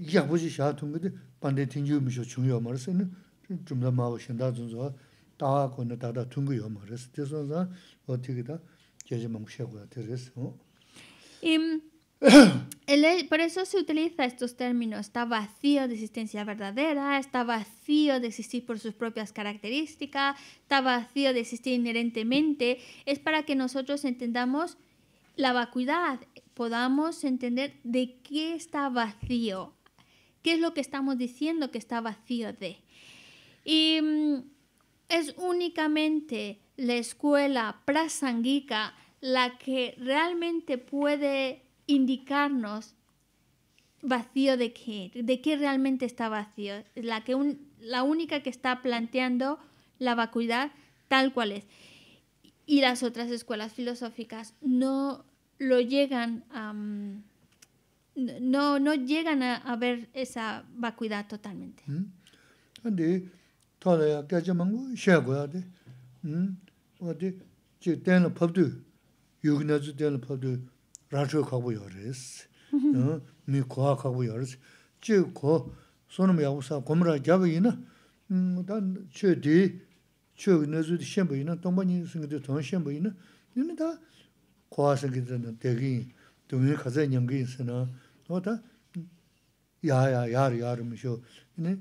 [SPEAKER 1] por eso se utiliza estos términos. Está vacío de existencia verdadera, está vacío de existir por sus propias características, está vacío de existir inherentemente. Es para que nosotros entendamos la vacuidad, podamos entender de qué está vacío ¿Qué es lo que estamos diciendo que está vacío de? Y mm, es únicamente la escuela prasangika la que realmente puede indicarnos vacío de qué, de qué realmente está vacío, la, que la única que está planteando la vacuidad tal cual es. Y las otras escuelas filosóficas no lo llegan a... Mm, no no llegan a, a ver esa vacuidad totalmente.
[SPEAKER 2] Mm. Ande tole ya ke je mangu she go ya de. Hm. Mm. Wo de che ten lo pa du. Yu gna zu ten lo pa du. Ra chu ka bu yores. No mm-hmm. mm. mi ko ka yores. Che ko so no ya sa ko na. da che de che zu de shen bu yin na ni sing de Ni da ko sa ge de de gi. Tu mi El hecho de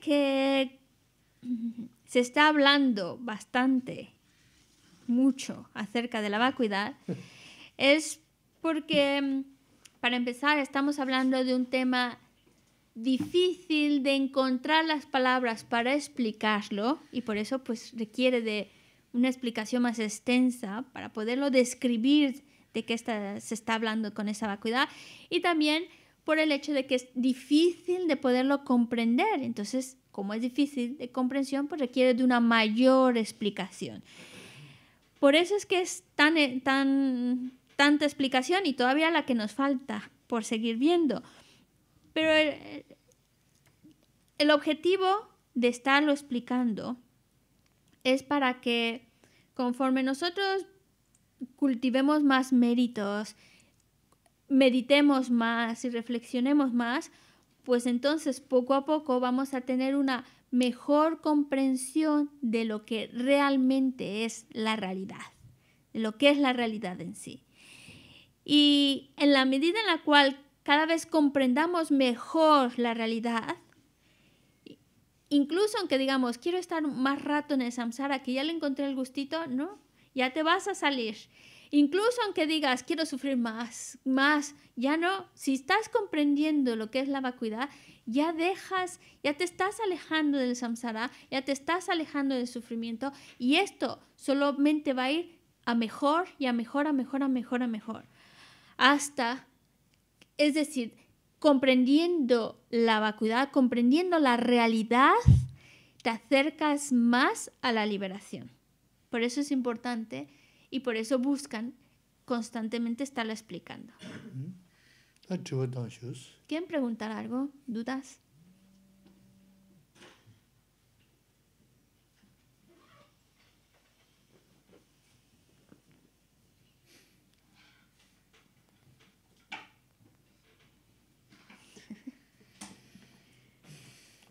[SPEAKER 1] que se está hablando bastante, mucho, acerca de la vacuidad, es porque, para empezar, estamos hablando de un tema difícil de encontrar las palabras para explicarlo y por eso pues requiere de una explicación más extensa para poderlo describir de qué se está hablando con esa vacuidad y también por el hecho de que es difícil de poderlo comprender. Entonces, como es difícil de comprensión, pues requiere de una mayor explicación. Por eso es que es tan, eh, tan, tanta explicación y todavía la que nos falta por seguir viendo. Pero el, el objetivo de estarlo explicando es para que conforme nosotros cultivemos más méritos, meditemos más y reflexionemos más, pues entonces poco a poco vamos a tener una mejor comprensión de lo que realmente es la realidad, de lo que es la realidad en sí. Y en la medida en la cual cada vez comprendamos mejor la realidad, incluso aunque digamos, quiero estar más rato en el samsara, que ya le encontré el gustito, no, ya te vas a salir. Incluso aunque digas, quiero sufrir más, más, ya no, si estás comprendiendo lo que es la vacuidad, ya dejas, ya te estás alejando del samsara, ya te estás alejando del sufrimiento y esto solamente va a ir a mejor y a mejor, a mejor, a mejor, a mejor, hasta es decir, comprendiendo la vacuidad, comprendiendo la realidad, te acercas más a la liberación. Por eso es importante y por eso buscan constantemente estarlo explicando.
[SPEAKER 2] Mm-hmm.
[SPEAKER 1] ¿Quieren preguntar algo? ¿Dudas?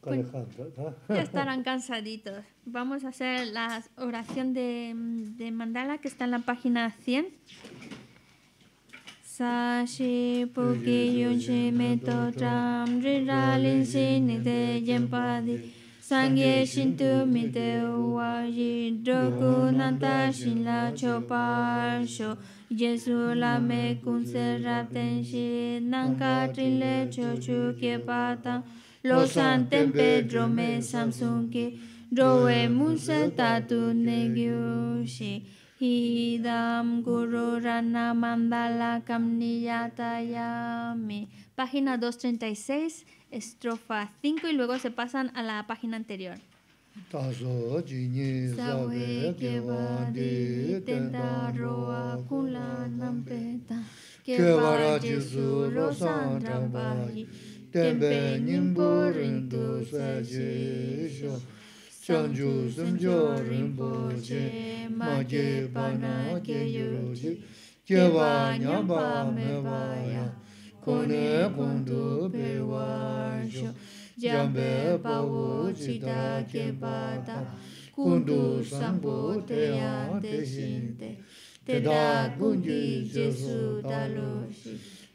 [SPEAKER 2] Pues ya estarán
[SPEAKER 1] cansaditos. Vamos a hacer la oración de, de mandala que está en la página 100. Sashi puki yunshi meto tram riralin shini de yempadi sangye shintu mite uwa yidroku nanta shinla chopar sho yesu la me kunse raten shi nanka trile chochu kepatang Pedro me Samsung que roe muse tatu hidam guru rana mandala kamniyatayami página 236 estrofa 5 y luego se pasan a la página anterior
[SPEAKER 2] tenpe nyingpo rindu sa je sho, chanju samjo rinpo che, ma je pa na ke yu chi, che wa nyamba me wa ya, kone kundu
[SPEAKER 3] pe
[SPEAKER 4] jambe pa wo kundu sangpo
[SPEAKER 3] te ya te shin te,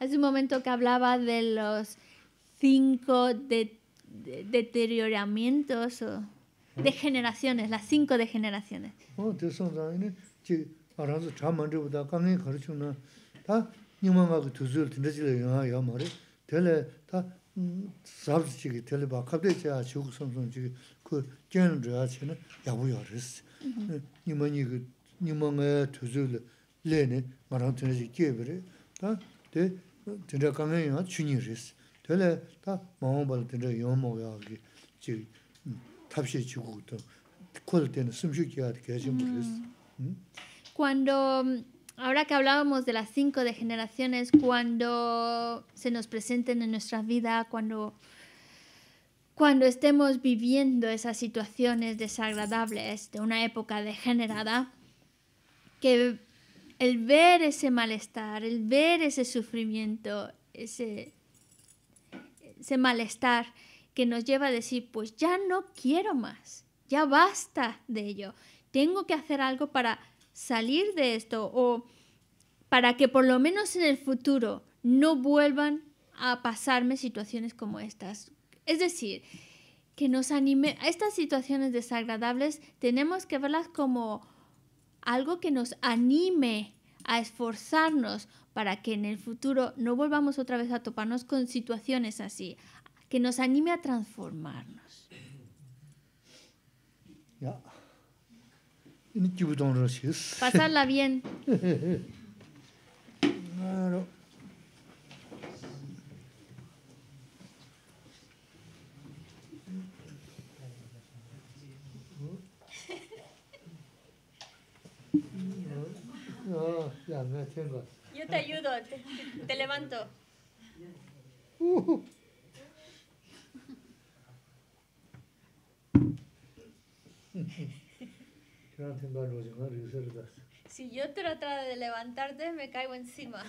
[SPEAKER 1] hace un momento que hablaba de los cinco de, de, deterioramientos o degeneraciones, las cinco degeneraciones.
[SPEAKER 2] generaciones.
[SPEAKER 1] Cuando, mm, ahora que hablábamos de las cinco de generaciones, cuando se nos presenten en nuestra vida, cuando cuando estemos viviendo esas situaciones desagradables de una época degenerada, que el ver ese malestar, el ver ese sufrimiento, ese, ese malestar que nos lleva a decir, pues ya no quiero más, ya basta de ello, tengo que hacer algo para salir de esto o para que por lo menos en el futuro no vuelvan a pasarme situaciones como estas. Es decir, que nos anime a estas situaciones desagradables tenemos que verlas como algo que nos anime a esforzarnos para que en el futuro no volvamos otra vez a toparnos con situaciones así, que nos anime a transformarnos. Pasarla bien.
[SPEAKER 2] No, ya me Yo te ayudo,
[SPEAKER 1] te, levanto. Si yo tratara de levantarte, me caigo encima.